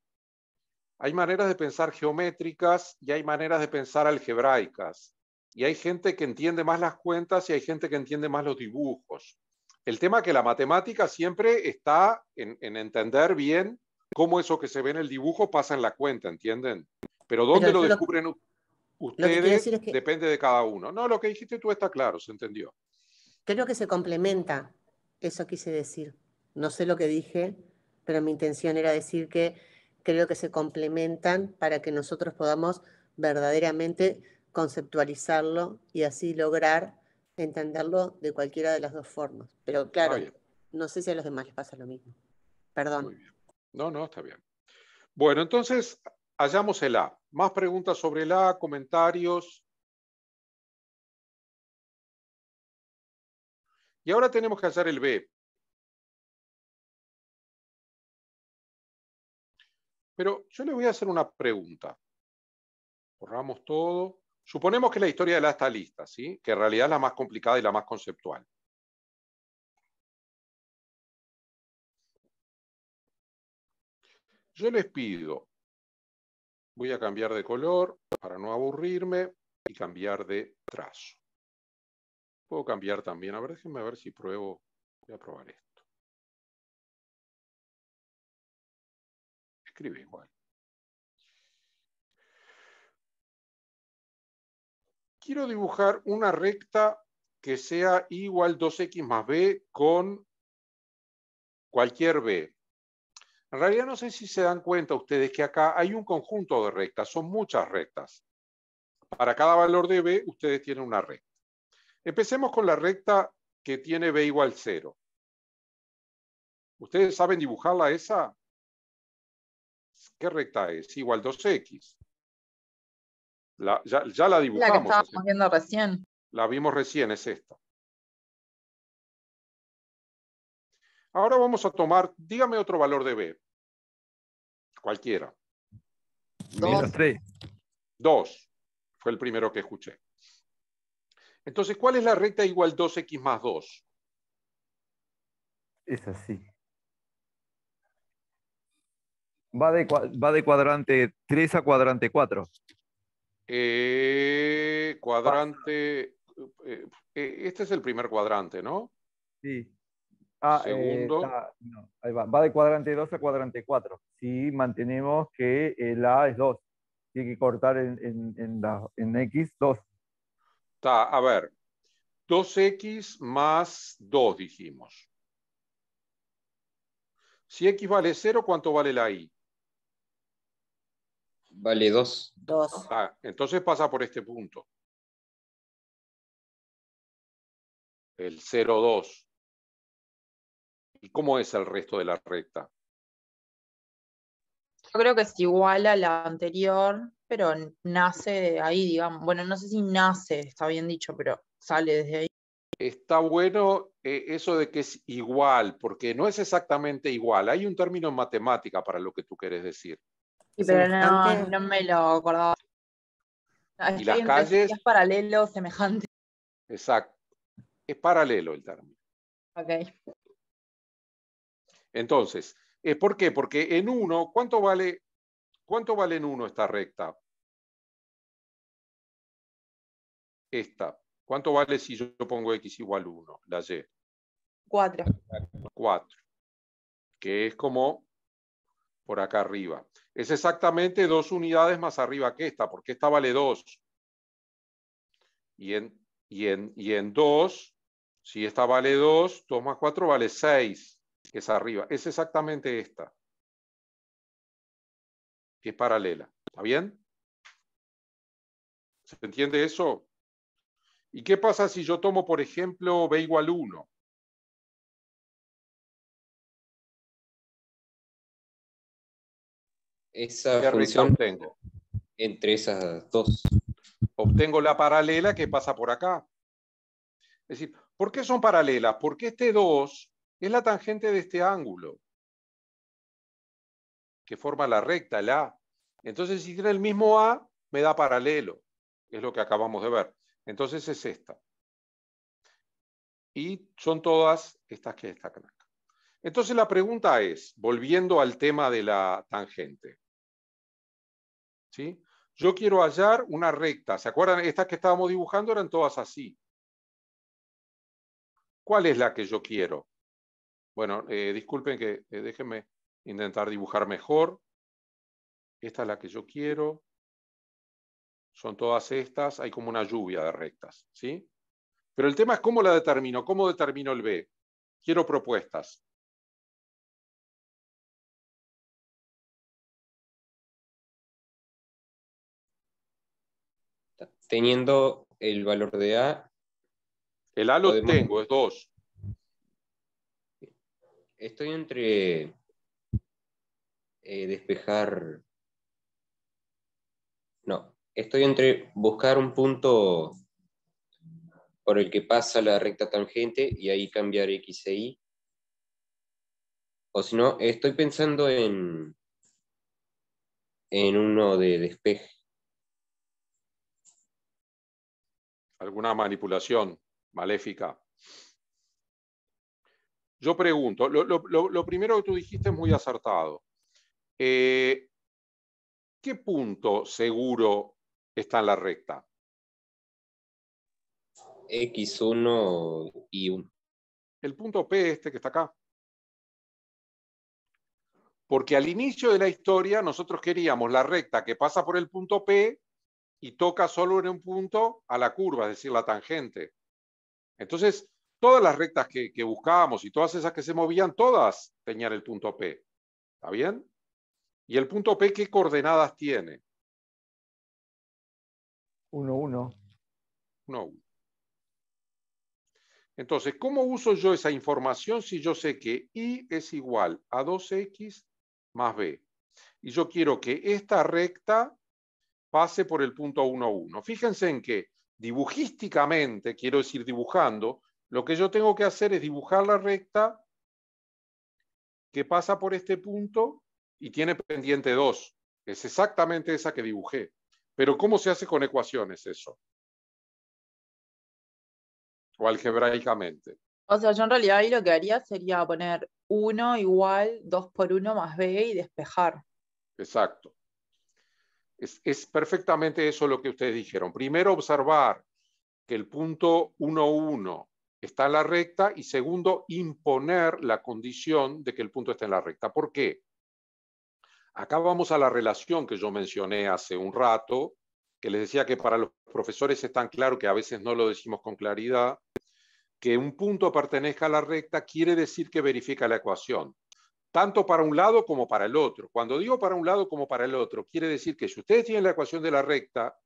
Hay maneras de pensar geométricas y hay maneras de pensar algebraicas. Y hay gente que entiende más las cuentas y hay gente que entiende más los dibujos. El tema que la matemática siempre está en, entender bien cómo eso que se ve en el dibujo pasa en la cuenta, ¿entienden? Pero dónde lo, descubren ustedes depende de cada uno. No, lo que dijiste tú está claro, se entendió. Creo que se complementa, eso quise decir. No sé lo que dije, pero mi intención era decir que creo que se complementan para que nosotros podamos verdaderamente conceptualizarlo y así lograr entenderlo de cualquiera de las dos formas. Pero claro, no sé si a los demás les pasa lo mismo. Perdón. No, no, está bien. Bueno, entonces hallamos el A. Más preguntas sobre el A, comentarios. Y ahora tenemos que hallar el B. Pero yo le voy a hacer una pregunta. Borramos todo. Suponemos que la historia de la está lista, ¿sí? que en realidad es la más complicada y la más conceptual. Yo les pido, voy a cambiar de color para no aburrirme y cambiar de trazo. Puedo cambiar también, a ver, déjenme ver si pruebo, voy a probar esto. Escribe igual. quiero dibujar una recta que sea igual 2x más b con cualquier b. En realidad no sé si se dan cuenta ustedes que acá hay un conjunto de rectas, son muchas rectas. Para cada valor de b, ustedes tienen una recta. Empecemos con la recta que tiene b igual 0. ¿Ustedes saben dibujarla esa? ¿Qué recta es? Igual 2x. La, ya, la dibujamos. La que estábamos viendo recién. La vimos recién, es esta. Ahora vamos a tomar, dígame otro valor de B. Cualquiera. Dos. Dos. Fue el primero que escuché. Entonces, ¿cuál es la recta igual 2x más 2? Es así. Va de, va de cuadrante 3 a cuadrante 4. Eh, cuadrante, eh, eh, este es el primer cuadrante, ¿no? Sí. Ah, Segundo. no, va. va. de cuadrante 2 a cuadrante 4. Si mantenemos que el A es 2, tiene que cortar en, la, en X 2. Está, a ver, 2X más 2 dijimos. Si X vale 0, ¿cuánto vale la Y? Vale, dos. Ah, entonces pasa por este punto. El 0,2. ¿Y cómo es el resto de la recta? Yo creo que es igual a la anterior, pero nace ahí, digamos. Bueno, no sé si nace, está bien dicho, pero sale desde ahí. Está bueno eh, eso de que es igual, porque no es exactamente igual. Hay un término en matemática para lo que tú quieres decir. Sí, pero no, me lo acordaba. y las calles. Es paralelo, semejante. Exacto. Es paralelo el término. Ok. Entonces, eh, ¿por qué? Porque en 1, ¿cuánto vale, cuánto vale en 1 esta recta? Esta. ¿Cuánto vale si yo pongo x igual 1, la y? 4. 4. Que es como por acá arriba. Es exactamente dos unidades más arriba que esta, porque esta vale 2. Y en, y, en, 2, si esta vale 2, 2 más 4 vale 6, que es arriba. Es exactamente esta, que es paralela. ¿Está bien? ¿Se entiende eso? ¿Y qué pasa si yo tomo, por ejemplo, B igual 1? esa ¿Qué función obtengo? entre esas dos. Obtengo la paralela que pasa por acá. Es decir, ¿por qué son paralelas? Porque este 2 es la tangente de este ángulo que forma la recta, el A. Entonces, si tiene el mismo A, me da paralelo. Es lo que acabamos de ver. Entonces es esta. Y son todas estas que destacan acá. Entonces la pregunta es, volviendo al tema de la tangente. Yo quiero hallar una recta. ¿Se acuerdan? Estas que estábamos dibujando eran todas así. ¿Cuál es la que yo quiero? Bueno, eh, disculpen que eh, déjenme intentar dibujar mejor. Esta es la que yo quiero. Son todas estas. Hay como una lluvia de rectas. ¿sí? Pero el tema es cómo la determino. ¿Cómo determino el B? Quiero propuestas. teniendo el valor de A. El A lo tengo, es 2. Estoy entre eh, despejar. No, estoy entre buscar un punto por el que pasa la recta tangente y ahí cambiar X e Y. O si no, estoy pensando en, en uno de despeje. alguna manipulación maléfica. Yo pregunto, lo, primero que tú dijiste es muy acertado. Eh, ¿Qué punto seguro está en la recta? X1 y 1. El punto P este que está acá. Porque al inicio de la historia nosotros queríamos la recta que pasa por el punto P y toca solo en un punto a la curva, es decir, la tangente. Entonces, todas las rectas que, buscábamos y todas esas que se movían, todas tenían el punto P. ¿Está bien? ¿Y el punto P qué coordenadas tiene? 1, 1. 1, 1. Entonces, ¿cómo uso yo esa información si yo sé que I es igual a 2X más B? Y yo quiero que esta recta pase por el punto 1 1. Fíjense en que dibujísticamente, quiero decir dibujando, lo que yo tengo que hacer es dibujar la recta que pasa por este punto y tiene pendiente 2. Es exactamente esa que dibujé. Pero ¿cómo se hace con ecuaciones eso? O algebraicamente. O sea, yo en realidad ahí lo que haría sería poner 1 igual 2 por 1 más b y despejar. Exacto. Es, perfectamente eso lo que ustedes dijeron. Primero, observar que el punto 1.1 está en la recta y segundo, imponer la condición de que el punto esté en la recta. ¿Por qué? Acá vamos a la relación que yo mencioné hace un rato, que les decía que para los profesores es tan claro que a veces no lo decimos con claridad, que un punto pertenezca a la recta quiere decir que verifica la ecuación tanto para un lado como para el otro. Cuando digo para un lado como para el otro, quiere decir que si ustedes tienen la ecuación de la recta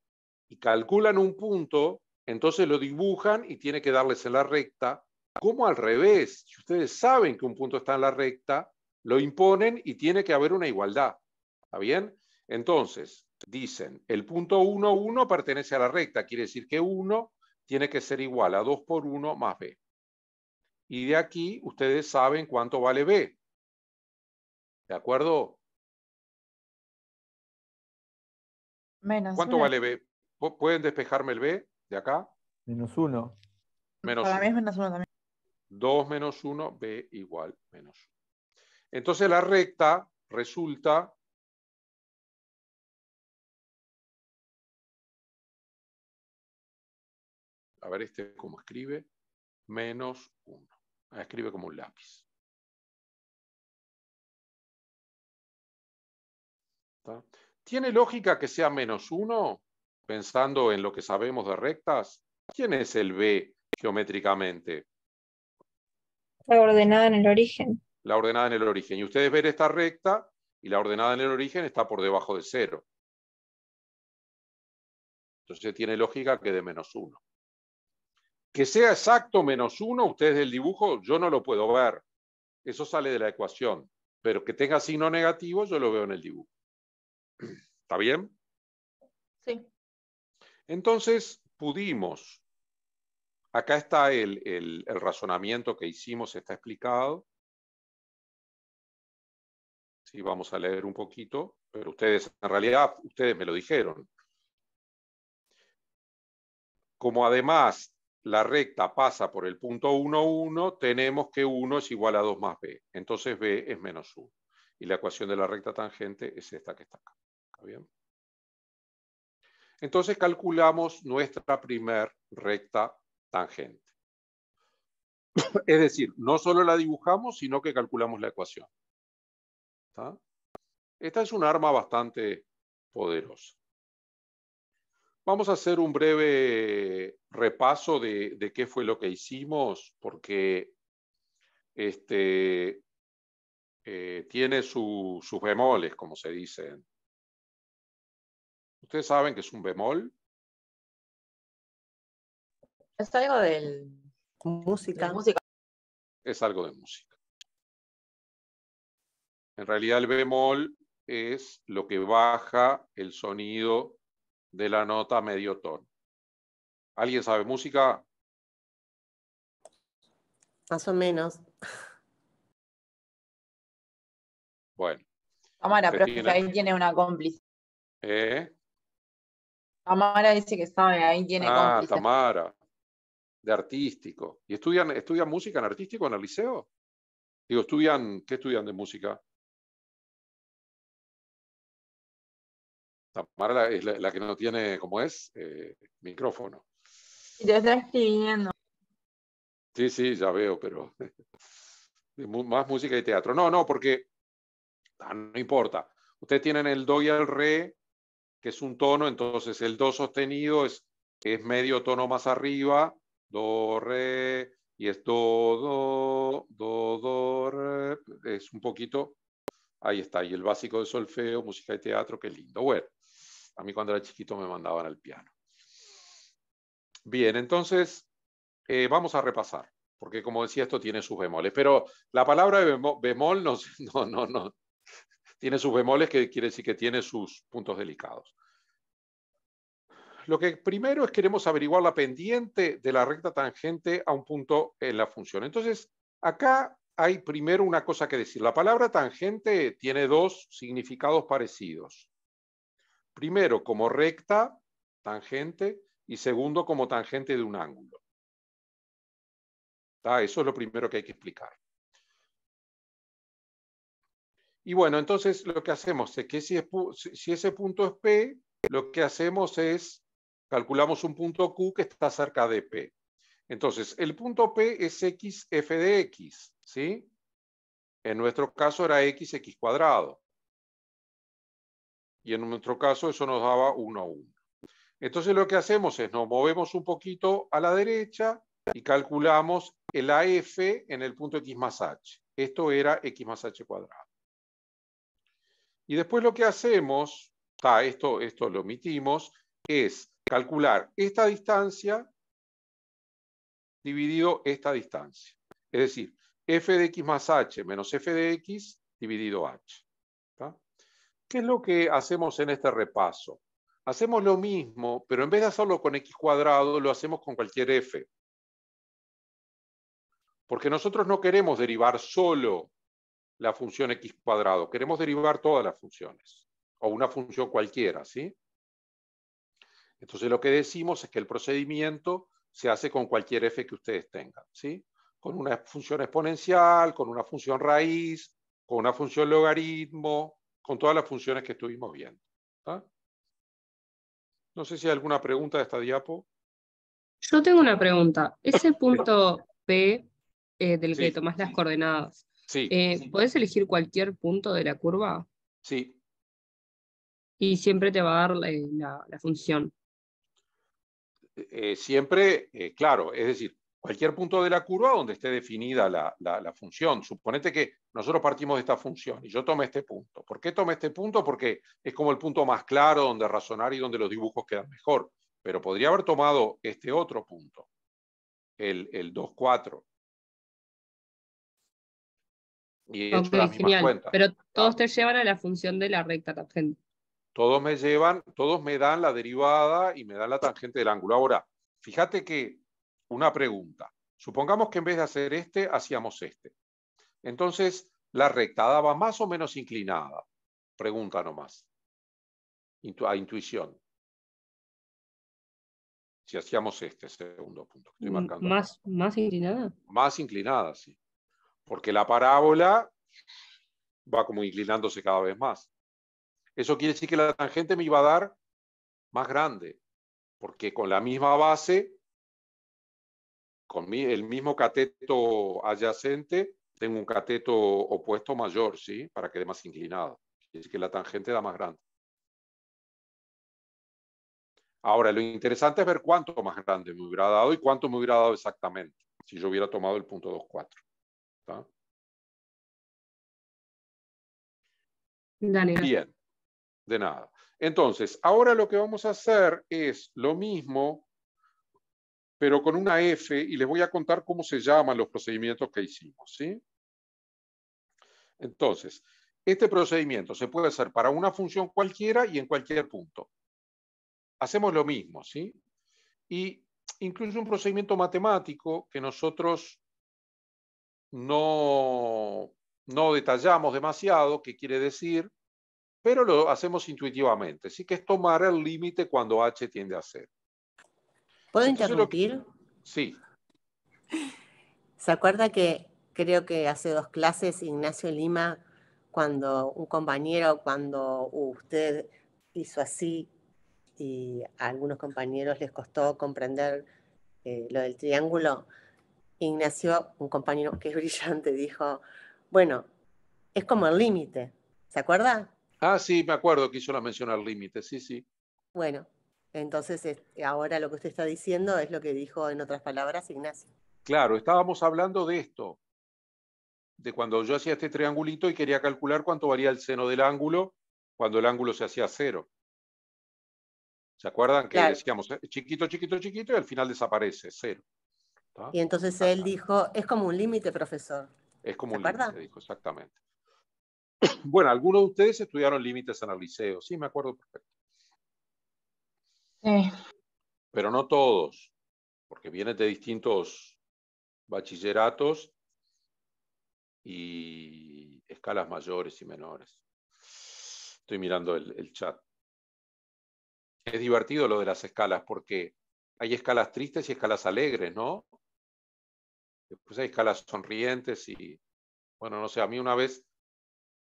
y calculan un punto, entonces lo dibujan y tiene que darles en la recta, como al revés, si ustedes saben que un punto está en la recta, lo imponen y tiene que haber una igualdad. ¿Está bien? Entonces, dicen, el punto 1, 1 pertenece a la recta, quiere decir que 1 tiene que ser igual a 2 por 1 más b. Y de aquí ustedes saben cuánto vale b. ¿De acuerdo? Menos ¿Cuánto vale B? ¿Pueden despejarme el B de acá? Menos 1. Menos Para uno. es menos 1 también. 2 menos 1, B igual menos 1. Entonces la recta resulta a ver este cómo escribe, menos 1. Ah, escribe como un lápiz. ¿Tiene lógica que sea menos 1, pensando en lo que sabemos de rectas? ¿Quién es el B geométricamente? La ordenada en el origen. La ordenada en el origen. Y ustedes ven esta recta y la ordenada en el origen está por debajo de 0. Entonces tiene lógica que de menos 1. Que sea exacto menos uno, ustedes del dibujo, yo no lo puedo ver. Eso sale de la ecuación. Pero que tenga signo negativo, yo lo veo en el dibujo. ¿Está bien? Sí. Entonces, pudimos, acá está el, razonamiento que hicimos, está explicado. Sí, vamos a leer un poquito, pero ustedes, en realidad, ustedes me lo dijeron. Como además la recta pasa por el punto 1, 1, tenemos que 1 es igual a 2 más b. Entonces b es menos 1. Y la ecuación de la recta tangente es esta que está acá bien? Entonces calculamos nuestra primer recta tangente. [COUGHS] Es decir, no solo la dibujamos, sino que calculamos la ecuación. Esta es un arma bastante poderosa. Vamos a hacer un breve repaso de, qué fue lo que hicimos, porque este, eh, tiene sus bemoles, como se dice Ustedes saben que es un bemol. Es algo De música. Es algo de música. En realidad el bemol es lo que baja el sonido de la nota medio tono. ¿Alguien sabe música? Más o menos. Bueno. Cámara, profe, tiene... ahí tiene una cómplice. ¿Eh? Tamara dice que sabe, ahí tiene Ah, Tamara, de artístico. ¿Y estudian, estudian música en artístico en el liceo? Digo, estudian, ¿qué estudian de música? Tamara es la, que no tiene, ¿cómo es, eh, micrófono. Y está escribiendo. Sí, sí, ya veo, pero [LAUGHS] más música y teatro. No, no, porque ah, no importa. Ustedes tienen el do y el re que es un tono, entonces el do sostenido es, es medio tono más arriba, do, re, y es do, do, do, do, re, es un poquito, ahí está, y el básico de solfeo, música y teatro, qué lindo. Bueno, a mí cuando era chiquito me mandaban al piano. Bien, entonces eh, vamos a repasar, porque como decía, esto tiene sus bemoles, pero la palabra bemol, bemol [LAUGHS] no, no, no, tiene sus bemoles, que quiere decir que tiene sus puntos delicados. Lo que primero es queremos averiguar la pendiente de la recta tangente a un punto en la función. Entonces, acá hay primero una cosa que decir. La palabra tangente tiene dos significados parecidos. Primero, como recta, tangente, y segundo, como tangente de un ángulo. Eso es lo primero que hay que explicar. Y bueno, entonces lo que hacemos es que si, ese punto es P, lo que hacemos es calculamos un punto Q que está cerca de P. Entonces, el punto P es x f de x, ¿sí? En nuestro caso era x, x cuadrado. Y en nuestro caso eso nos daba 1 a 1. Entonces lo que hacemos es nos movemos un poquito a la derecha y calculamos el AF en el punto x más h. Esto era x más h cuadrado. Y después lo que hacemos, esto, lo omitimos, es calcular esta distancia dividido esta distancia. Es decir, f de x más h menos f de x dividido h. ¿Qué es lo que hacemos en este repaso? Hacemos lo mismo, pero en vez de hacerlo con x cuadrado, lo hacemos con cualquier f. Porque nosotros no queremos derivar solo la función x cuadrado. Queremos derivar todas las funciones, o una función cualquiera, ¿sí? Entonces lo que decimos es que el procedimiento se hace con cualquier f que ustedes tengan, ¿sí? Con una función exponencial, con una función raíz, con una función logaritmo, con todas las funciones que estuvimos viendo. No sé si hay alguna pregunta de esta diapo. Yo tengo una pregunta. Ese ah, punto P eh, del que tomás las coordenadas, eh, ¿Puedes elegir cualquier punto de la curva? Sí. Y siempre te va a dar la, función. Eh, siempre, eh, claro, es decir, cualquier punto de la curva donde esté definida la, función. Suponete que nosotros partimos de esta función y yo tomé este punto. ¿Por qué tomé este punto? Porque es como el punto más claro donde razonar y donde los dibujos quedan mejor. Pero podría haber tomado este otro punto, el, el 4. Y Pero todos te llevan a la función de la recta tangente. Todos me llevan, todos me dan la derivada y me dan la tangente del ángulo. Ahora, fíjate que una pregunta. Supongamos que en vez de hacer este, hacíamos este. Entonces, la recta daba más o menos inclinada. Pregunta nomás. a intuición. Si hacíamos este segundo punto. Que estoy mm, marcando ¿Más, ¿Más inclinada? Más inclinada, sí porque la parábola va como inclinándose cada vez más. Eso quiere decir que la tangente me iba a dar más grande, porque con la misma base, con el mismo cateto adyacente, tengo un cateto opuesto mayor, ¿sí? Para que dé más inclinado. Es decir que la tangente da más grande. Ahora, lo interesante es ver cuánto más grande me hubiera dado y cuánto me hubiera dado exactamente si yo hubiera tomado el punto 2,4. Bien, de nada. Entonces, ahora lo que vamos a hacer es lo mismo, pero con una F, y les voy a contar cómo se llaman los procedimientos que hicimos. ¿sí? Entonces, este procedimiento se puede hacer para una función cualquiera y en cualquier punto. Hacemos lo mismo, ¿sí? Y incluso un procedimiento matemático que nosotros no, detallamos demasiado qué quiere decir, pero lo hacemos intuitivamente. Así que es tomar el límite cuando H tiende a ser. ¿Puedo interrumpir? Sí. ¿Se acuerda que creo que hace dos clases Ignacio Lima, cuando un compañero, cuando usted hizo así y a algunos compañeros les costó comprender eh, lo del triángulo, Ignacio, un compañero que es brillante, dijo, bueno, es como el límite, ¿se acuerda? Ah, sí, me acuerdo que hizo la mención al límite, sí, sí. Bueno, entonces este, ahora lo que usted está diciendo es lo que dijo en otras palabras Ignacio. Claro, estábamos hablando de esto, de cuando yo hacía este triangulito y quería calcular cuánto varía el seno del ángulo cuando el ángulo se hacía cero. ¿Se acuerdan que decíamos eh, chiquito, chiquito, chiquito y al final desaparece, cero? Y entonces él dijo, es como un límite, profesor. Es como un límite, dijo, exactamente. [COUGHS] Bueno, algunos de ustedes estudiaron límites en el liceo, sí, me acuerdo perfecto. Sí. Pero no todos, porque vienen de distintos bachilleratos y escalas mayores y menores. Estoy mirando el chat. Es divertido lo de las escalas porque hay escalas tristes y escalas alegres, ¿no? Después pues, hay escalas sonrientes y, bueno, no sé, a mí una vez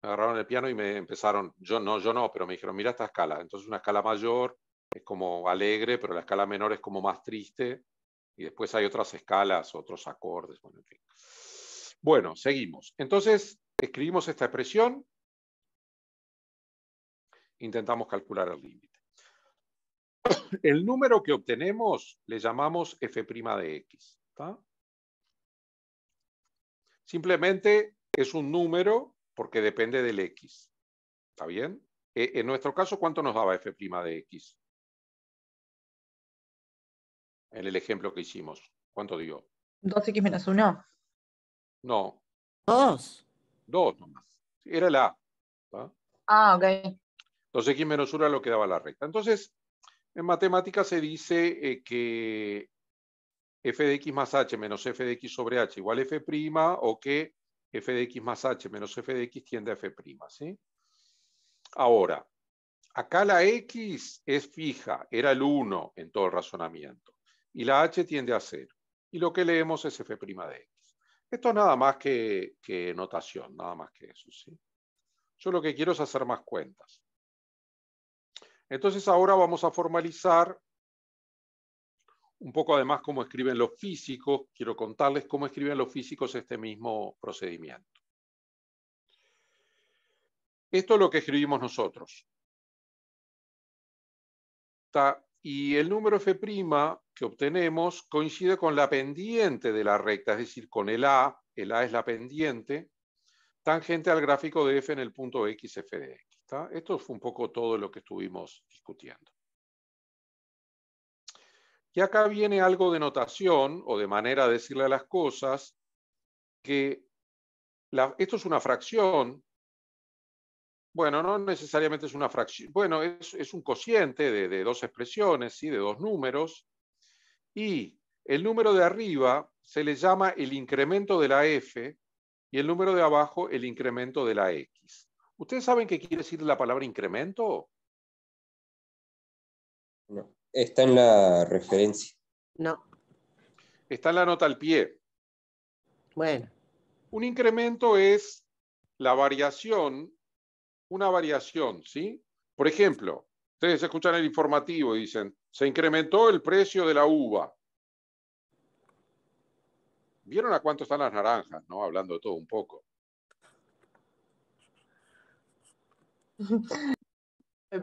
me agarraron el piano y me empezaron, yo no, yo no, pero me dijeron, mira esta escala. Entonces una escala mayor es como alegre, pero la escala menor es como más triste. Y después hay otras escalas, otros acordes, bueno, en fin. Bueno, seguimos. Entonces escribimos esta expresión, intentamos calcular el límite. El número que obtenemos le llamamos f' de x. Simplemente es un número porque depende del X. ¿Está bien? E, en nuestro caso, ¿cuánto nos daba f' de x? En el ejemplo que hicimos, ¿cuánto dio? 2x menos 1. No. 2. 2 nomás. Era la A. Ah, ok. 2x menos 1 es lo que daba la recta. Entonces, en matemáticas se dice eh, que f de x más h menos f de x sobre h igual f' o que f de x más h menos f de x tiende a f'. ¿sí? Ahora, acá la x es fija, era el 1 en todo el razonamiento, y la h tiende a 0. Y lo que leemos es f' de x. Esto es nada más que, notación, nada más que eso. ¿sí? Yo lo que quiero es hacer más cuentas. Entonces ahora vamos a formalizar un poco además cómo escriben los físicos, quiero contarles cómo escriben los físicos este mismo procedimiento. Esto es lo que escribimos nosotros. Y el número f' que obtenemos coincide con la pendiente de la recta, es decir, con el A, el A es la pendiente, tangente al gráfico de f en el punto x, f de x. Esto fue un poco todo lo que estuvimos discutiendo. Y acá viene algo de notación o de manera de decirle a las cosas, que esto es una fracción, bueno, no necesariamente es una fracción, bueno, es, un cociente de, dos expresiones, y de dos números, y el número de arriba se le llama el incremento de la f y el número de abajo el incremento de la x. ¿Ustedes saben qué quiere decir la palabra incremento? No. Está en la referencia. No. Está en la nota al pie. Bueno. Un incremento es la variación, una variación, ¿sí? Por ejemplo, ustedes escuchan el informativo y dicen, se incrementó el precio de la uva. ¿Vieron a cuánto están las naranjas, no? Hablando de todo un poco.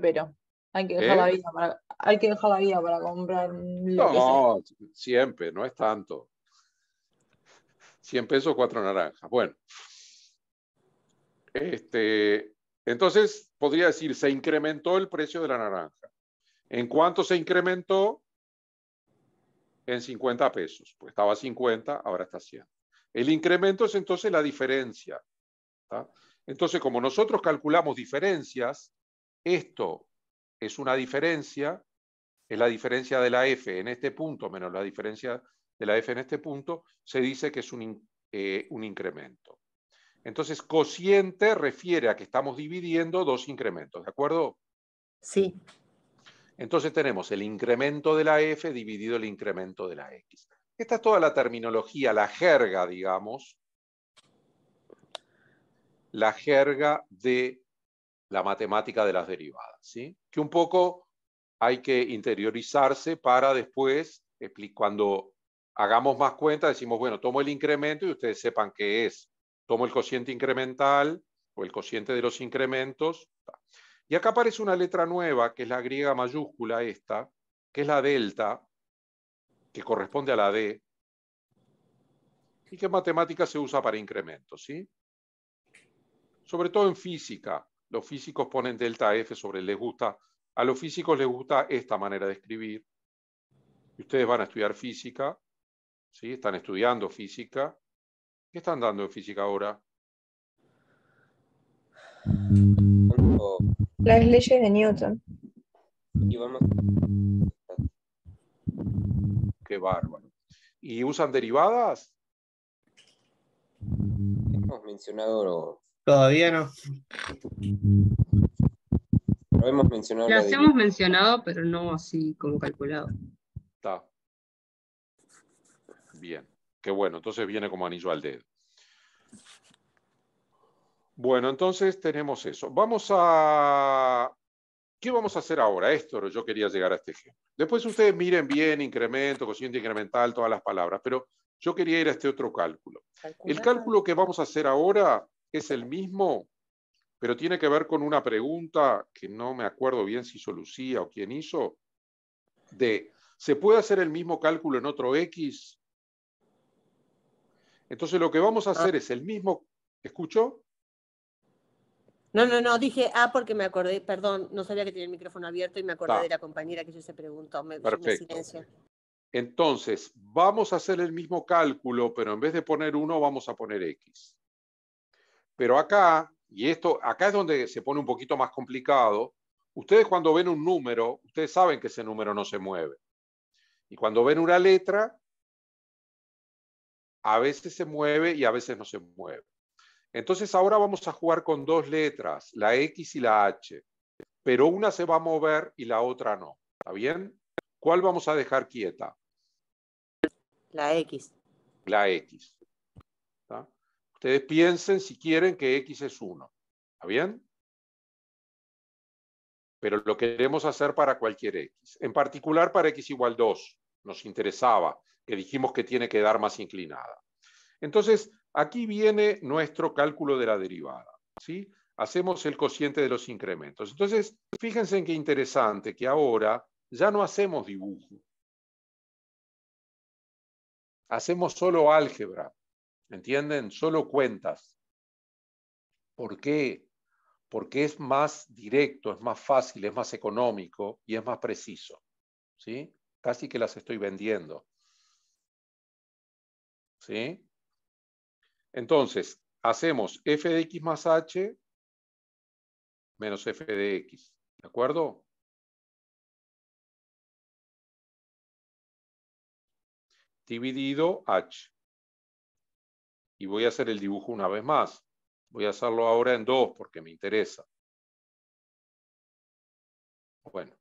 Pero. ¿Eh? Hay que dejar, la, vida para, comprar. No, siempre, no es tanto. 100 pesos, cuatro naranjas. Bueno. Este, entonces, podría decir, se incrementó el precio de la naranja. ¿En cuánto se incrementó? En 50 pesos. Pues estaba 50, ahora está 100. El incremento es entonces la diferencia. Entonces, como nosotros calculamos diferencias, esto es una diferencia, es la diferencia de la F en este punto menos la diferencia de la F en este punto, se dice que es eh, un, incremento. Entonces, cociente refiere a que estamos dividiendo dos incrementos, ¿de acuerdo? Sí. Entonces tenemos el incremento de la F dividido el incremento de la X. Esta es toda la terminología, la jerga, digamos, la jerga de la matemática de las derivadas, ¿sí? que un poco hay que interiorizarse para después, cuando hagamos más cuenta, decimos, bueno, tomo el incremento y ustedes sepan qué es. Tomo el cociente incremental o el cociente de los incrementos. Y acá aparece una letra nueva, que es la griega mayúscula esta, que es la delta, que corresponde a la D, y que en se usa para incrementos, ¿sí? Sobre todo en física, los físicos ponen delta F sobre les gusta. A los físicos les gusta esta manera de escribir. Ustedes van a estudiar física, ¿sí? están estudiando física. ¿Qué están dando en física ahora? Las leyes de Newton. Y vamos... Qué bárbaro. ¿Y usan derivadas? Hemos mencionado Todavía no. Lo hemos mencionado. Las hemos mencionado, pero no así como calculado. Está. Bien. Qué bueno. Entonces viene como anillo al dedo. Bueno, entonces tenemos eso. Vamos a... ¿Qué vamos a hacer ahora? Esto, yo quería llegar a este ejemplo. Después ustedes miren bien incremento, cociente incremental, todas las palabras, pero yo quería ir a este otro cálculo. El cálculo que vamos a hacer ahora es el mismo, pero tiene que ver con una pregunta que no me acuerdo bien si hizo Lucía o quién hizo, de, ¿se puede hacer el mismo cálculo en otro X? Entonces lo que vamos a ah. hacer es el mismo, ¿escuchó? No, no, no, dije ah, porque me acordé, perdón, no sabía que tenía el micrófono abierto y me acordé de la compañera que yo se preguntó, me, Perfecto. Entonces, vamos a hacer el mismo cálculo, pero en vez de poner uno vamos a poner X. Pero acá, y esto, acá es donde se pone un poquito más complicado, ustedes cuando ven un número, ustedes saben que ese número no se mueve. Y cuando ven una letra, a veces se mueve y a veces no se mueve. Entonces ahora vamos a jugar con dos letras, la X y la H, pero una se va a mover y la otra no. ¿Está bien? ¿Cuál vamos a dejar quieta? La X. La X. Ustedes piensen si quieren que X es 1. ¿Está bien? Pero lo queremos hacer para cualquier X. En particular para X igual 2. Nos interesaba que dijimos que tiene que dar más inclinada. Entonces, aquí viene nuestro cálculo de la derivada. ¿sí? Hacemos el cociente de los incrementos. Entonces, fíjense en qué interesante que ahora ya no hacemos dibujo. Hacemos solo álgebra. ¿Entienden? Solo cuentas. ¿Por qué? Porque es más directo, es más fácil, es más económico y es más preciso. ¿Sí? Casi que las estoy vendiendo. ¿Sí? Entonces, hacemos f de x más h menos f de x. ¿De acuerdo? Dividido h y voy a hacer el dibujo una vez más. Voy a hacerlo ahora en dos porque me interesa. Bueno.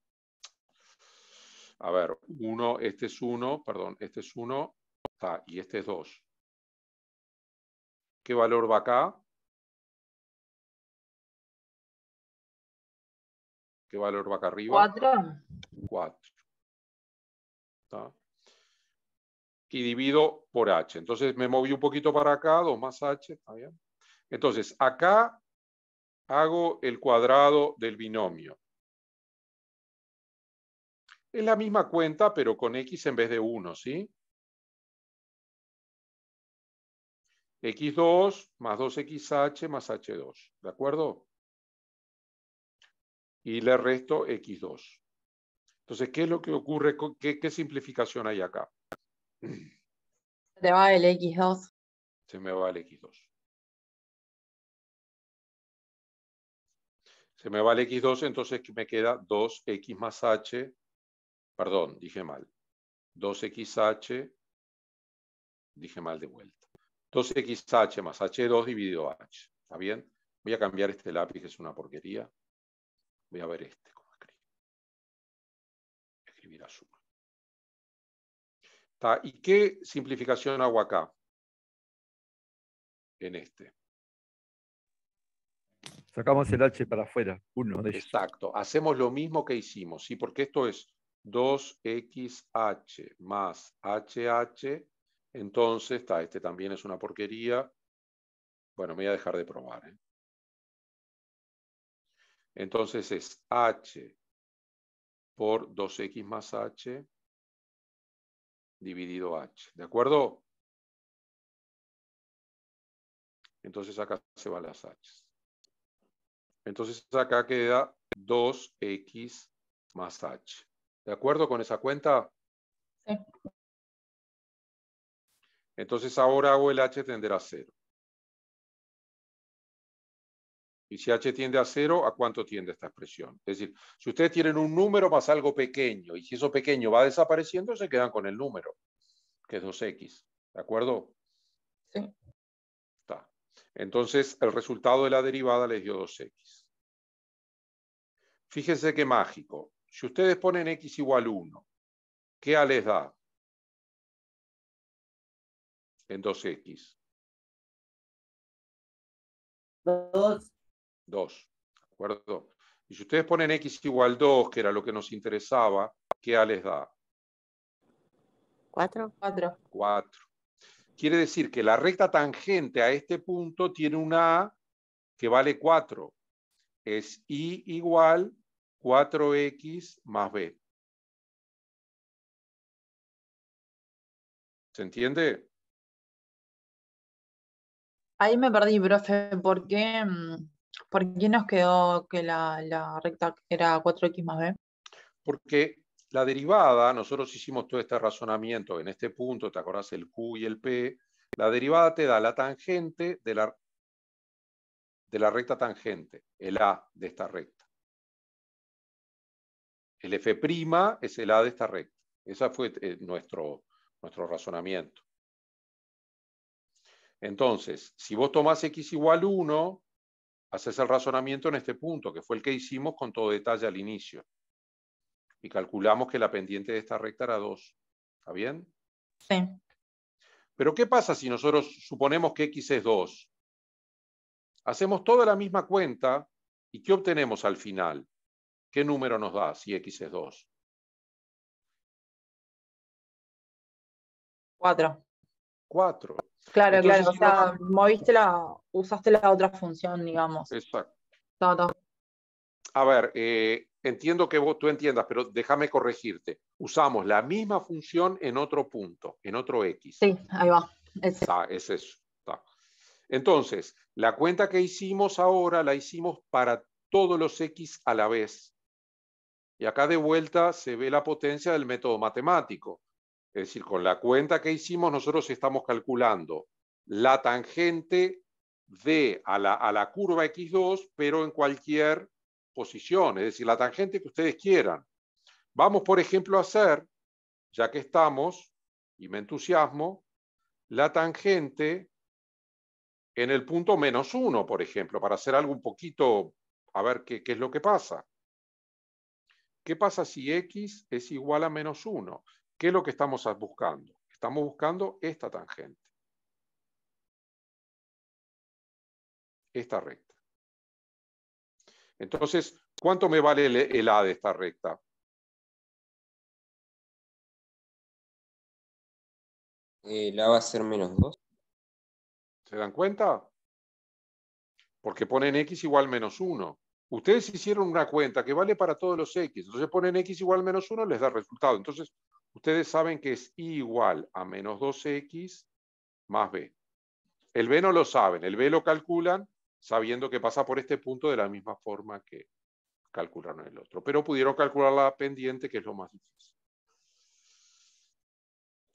A ver, uno, este es uno, perdón, este es uno, está, y este es dos. ¿Qué valor va acá? ¿Qué valor va acá arriba? Cuatro. Cuatro. ¿Está? y divido por h. Entonces me moví un poquito para acá, 2 más h. Entonces acá hago el cuadrado del binomio. Es la misma cuenta, pero con x en vez de 1, ¿sí? x2 más 2xh más h2, ¿de acuerdo? Y le resto x2. Entonces, ¿qué es lo que ocurre? ¿Qué simplificación hay acá? Se me va el X2. Se me va el X2. Se me va el X2, entonces me queda 2X más H. Perdón, dije mal. 2XH, dije mal de vuelta. 2XH más H2 dividido H. ¿Está bien? Voy a cambiar este lápiz, es una porquería. Voy a ver este, cómo Escribir azul. ¿Y qué simplificación hago acá? En este. Sacamos el H para afuera, uno Exacto, hacemos lo mismo que hicimos, ¿sí? porque esto es 2xh más hh, entonces está, este también es una porquería. Bueno, me voy a dejar de probar. ¿eh? Entonces es h por 2x más h dividido h. ¿De acuerdo? Entonces acá se van las h. Entonces acá queda 2x más h. ¿De acuerdo con esa cuenta? Sí. Entonces ahora hago el h tender a 0. Y si h tiende a cero, ¿a cuánto tiende esta expresión? Es decir, si ustedes tienen un número más algo pequeño y si eso pequeño va desapareciendo, se quedan con el número, que es 2x. ¿De acuerdo? Sí. Está. Entonces, el resultado de la derivada les dio 2x. Fíjense qué mágico. Si ustedes ponen x igual 1, ¿qué a les da? En 2x. 2. 2. ¿De acuerdo? Y si ustedes ponen x igual 2, que era lo que nos interesaba, ¿qué A les da? 4. 4. 4. Quiere decir que la recta tangente a este punto tiene una A que vale 4. Es y igual 4x más b. ¿Se entiende? Ahí me perdí, profe, qué? ¿Por qué nos quedó que la, recta era 4x más b? Porque la derivada, nosotros hicimos todo este razonamiento en este punto, ¿te acordás el q y el p? La derivada te da la tangente de la, la recta tangente, el a de esta recta. El f' es el a de esta recta. Ese fue eh, nuestro, nuestro razonamiento. Entonces, si vos tomás x igual 1, haces el razonamiento en este punto, que fue el que hicimos con todo detalle al inicio. Y calculamos que la pendiente de esta recta era 2. ¿Está bien? Sí. Pero ¿qué pasa si nosotros suponemos que x es 2? Hacemos toda la misma cuenta y ¿qué obtenemos al final? ¿Qué número nos da si x es 2? 4. 4. Claro, claro, o sea, moviste la, usaste la otra función, digamos. Exacto. A ver, eh, entiendo que tú entiendas, pero déjame corregirte. Usamos la misma función en otro punto, en otro X. Sí, ahí va. Es, es eso. Entonces, la cuenta que hicimos ahora la hicimos para todos los X a la vez. Y acá de vuelta se ve la potencia del método matemático. Es decir, con la cuenta que hicimos nosotros estamos calculando la tangente de a la, curva X2, pero en cualquier posición, es decir, la tangente que ustedes quieran. Vamos, por ejemplo, a hacer, ya que estamos, y me entusiasmo, la tangente en el punto menos 1, por ejemplo, para hacer algo un poquito, a ver qué, qué es lo que pasa. ¿Qué pasa si x es igual a menos 1? ¿Qué es lo que estamos buscando? Estamos buscando esta tangente. Esta recta. Entonces, ¿cuánto me vale el, A de esta recta? El A va a ser menos 2. ¿Se dan cuenta? Porque ponen X igual menos 1. Ustedes hicieron una cuenta que vale para todos los X. Entonces ponen X igual menos 1, les da resultado. Entonces, Ustedes saben que es igual a menos 2X más B. El B no lo saben, el B lo calculan sabiendo que pasa por este punto de la misma forma que calcularon el otro. Pero pudieron calcular la pendiente, que es lo más difícil.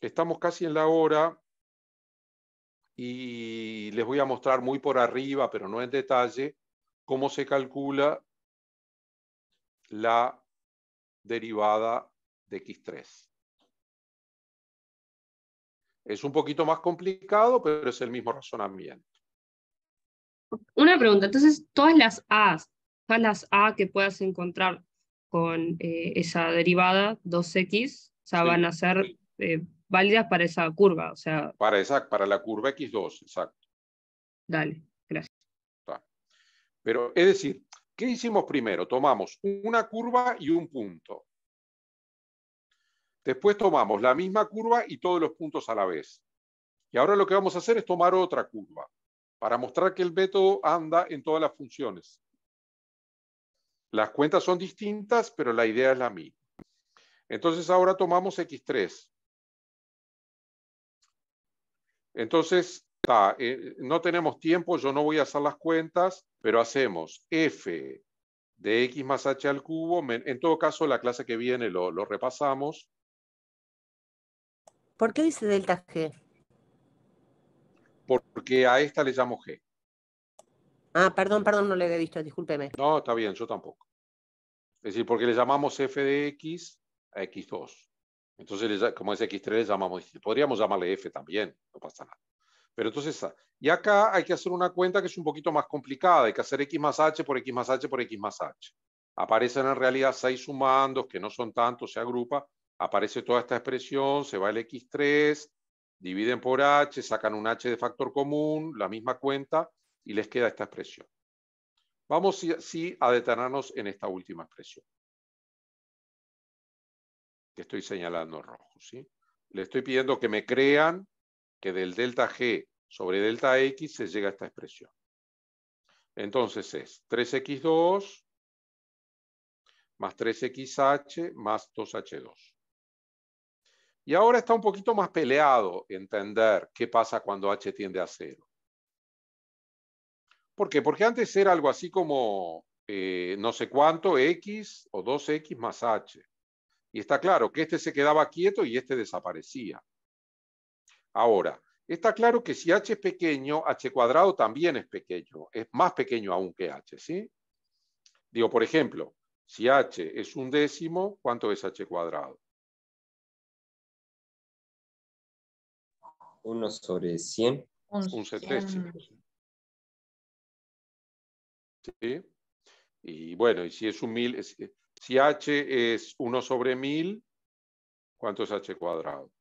Estamos casi en la hora y les voy a mostrar muy por arriba, pero no en detalle, cómo se calcula la derivada de x3. Es un poquito más complicado, pero es el mismo razonamiento. Una pregunta, entonces, todas las a, todas las A que puedas encontrar con eh, esa derivada 2x, o sea, van a ser eh, válidas para esa curva, o sea... Para, esa, para la curva x2, exacto. Dale, gracias. Pero, es decir, ¿qué hicimos primero? Tomamos una curva y un punto. Después tomamos la misma curva y todos los puntos a la vez. Y ahora lo que vamos a hacer es tomar otra curva para mostrar que el método anda en todas las funciones. Las cuentas son distintas, pero la idea es la misma. Entonces ahora tomamos X3. Entonces, eh, no tenemos tiempo, yo no voy a hacer las cuentas, pero hacemos F de X más H al cubo. En todo caso, la clase que viene lo repasamos. ¿Por qué dice delta G? Porque a esta le llamo G. Ah, perdón, perdón, no le he visto, discúlpeme. No, está bien, yo tampoco. Es decir, porque le llamamos f de x a x2. Entonces, como es x3, le llamamos, podríamos llamarle f también, no pasa nada. Pero entonces, y acá hay que hacer una cuenta que es un poquito más complicada, hay que hacer x más h por x más h por x más h. Aparecen en realidad seis sumandos, que no son tantos, se agrupa, aparece toda esta expresión, se va el X3, dividen por H, sacan un H de factor común, la misma cuenta, y les queda esta expresión. Vamos sí a detenernos en esta última expresión. Que estoy señalando en rojo. ¿sí? Le estoy pidiendo que me crean que del delta G sobre delta X se llega a esta expresión. Entonces es 3X2 más 3XH más 2H2. Y ahora está un poquito más peleado entender qué pasa cuando h tiende a cero. ¿Por qué? Porque antes era algo así como eh, no sé cuánto, x o 2x más h. Y está claro que este se quedaba quieto y este desaparecía. Ahora, está claro que si h es pequeño, h cuadrado también es pequeño, es más pequeño aún que h, ¿sí? Digo, por ejemplo, si h es un décimo, ¿cuánto es h cuadrado? 1 sobre 100. Un, un ¿Sí? Y bueno, y si es un mil, eh, si h es 1 sobre 1000, ¿cuánto es h cuadrado?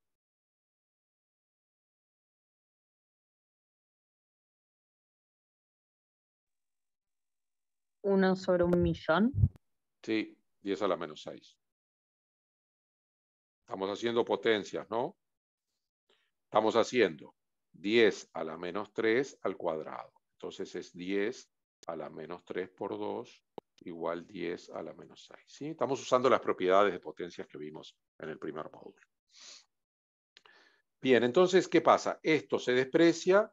1 sobre un millón. Sí, 10 a la menos 6. Estamos haciendo potencias, ¿no? Estamos haciendo 10 a la menos 3 al cuadrado. Entonces es 10 a la menos 3 por 2 igual 10 a la menos 6. Estamos usando las propiedades de potencias que vimos en el primer módulo. Bien, entonces, ¿qué pasa? Esto se desprecia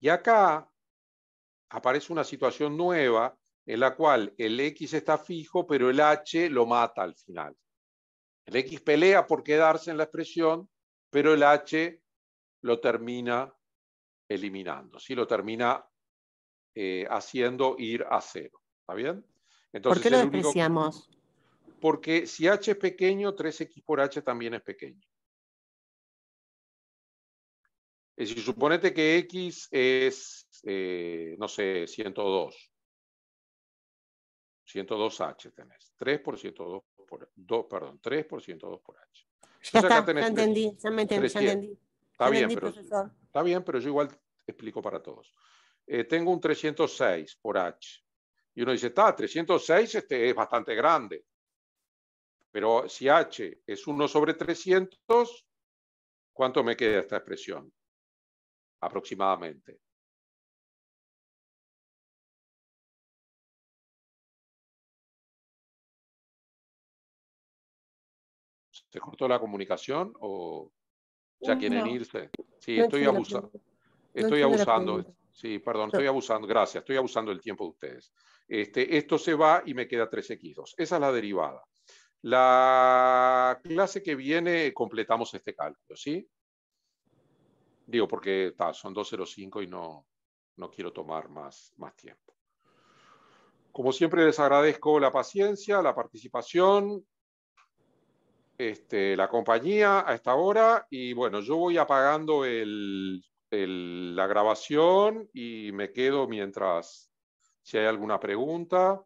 y acá aparece una situación nueva en la cual el X está fijo, pero el H lo mata al final. El X pelea por quedarse en la expresión, pero el H lo termina eliminando, lo termina eh, haciendo ir a cero. ¿Está bien? Entonces, ¿Por qué lo apreciamos? Porque si h es pequeño, 3x por h también es pequeño. Es decir, suponete que x es, eh, no sé, 102. 102h tenés. 3 por 102 por perdón, 3 102 por h. ya está, ya entendí, ya me entendí, ya entendí. Está bien, pero, está bien, pero yo igual explico para todos. Eh, tengo un 306 por H. Y uno dice, está, 306 es bastante grande. Pero si H es 1 sobre 300, ¿cuánto me queda esta expresión? Aproximadamente. ¿Se cortó la comunicación o ya quieren irse. Sí, estoy abusando. Estoy abusando. Sí, perdón, estoy abusando. Gracias, estoy abusando del tiempo de ustedes. Este, esto se va y me queda 3x2. Esa es la derivada. La clase que viene completamos este cálculo, ¿sí? Digo, porque son 205 y no, no quiero tomar más, más tiempo. Como siempre les agradezco la paciencia, la participación este, la compañía a esta hora y bueno, yo voy apagando la grabación y me quedo mientras si hay alguna pregunta.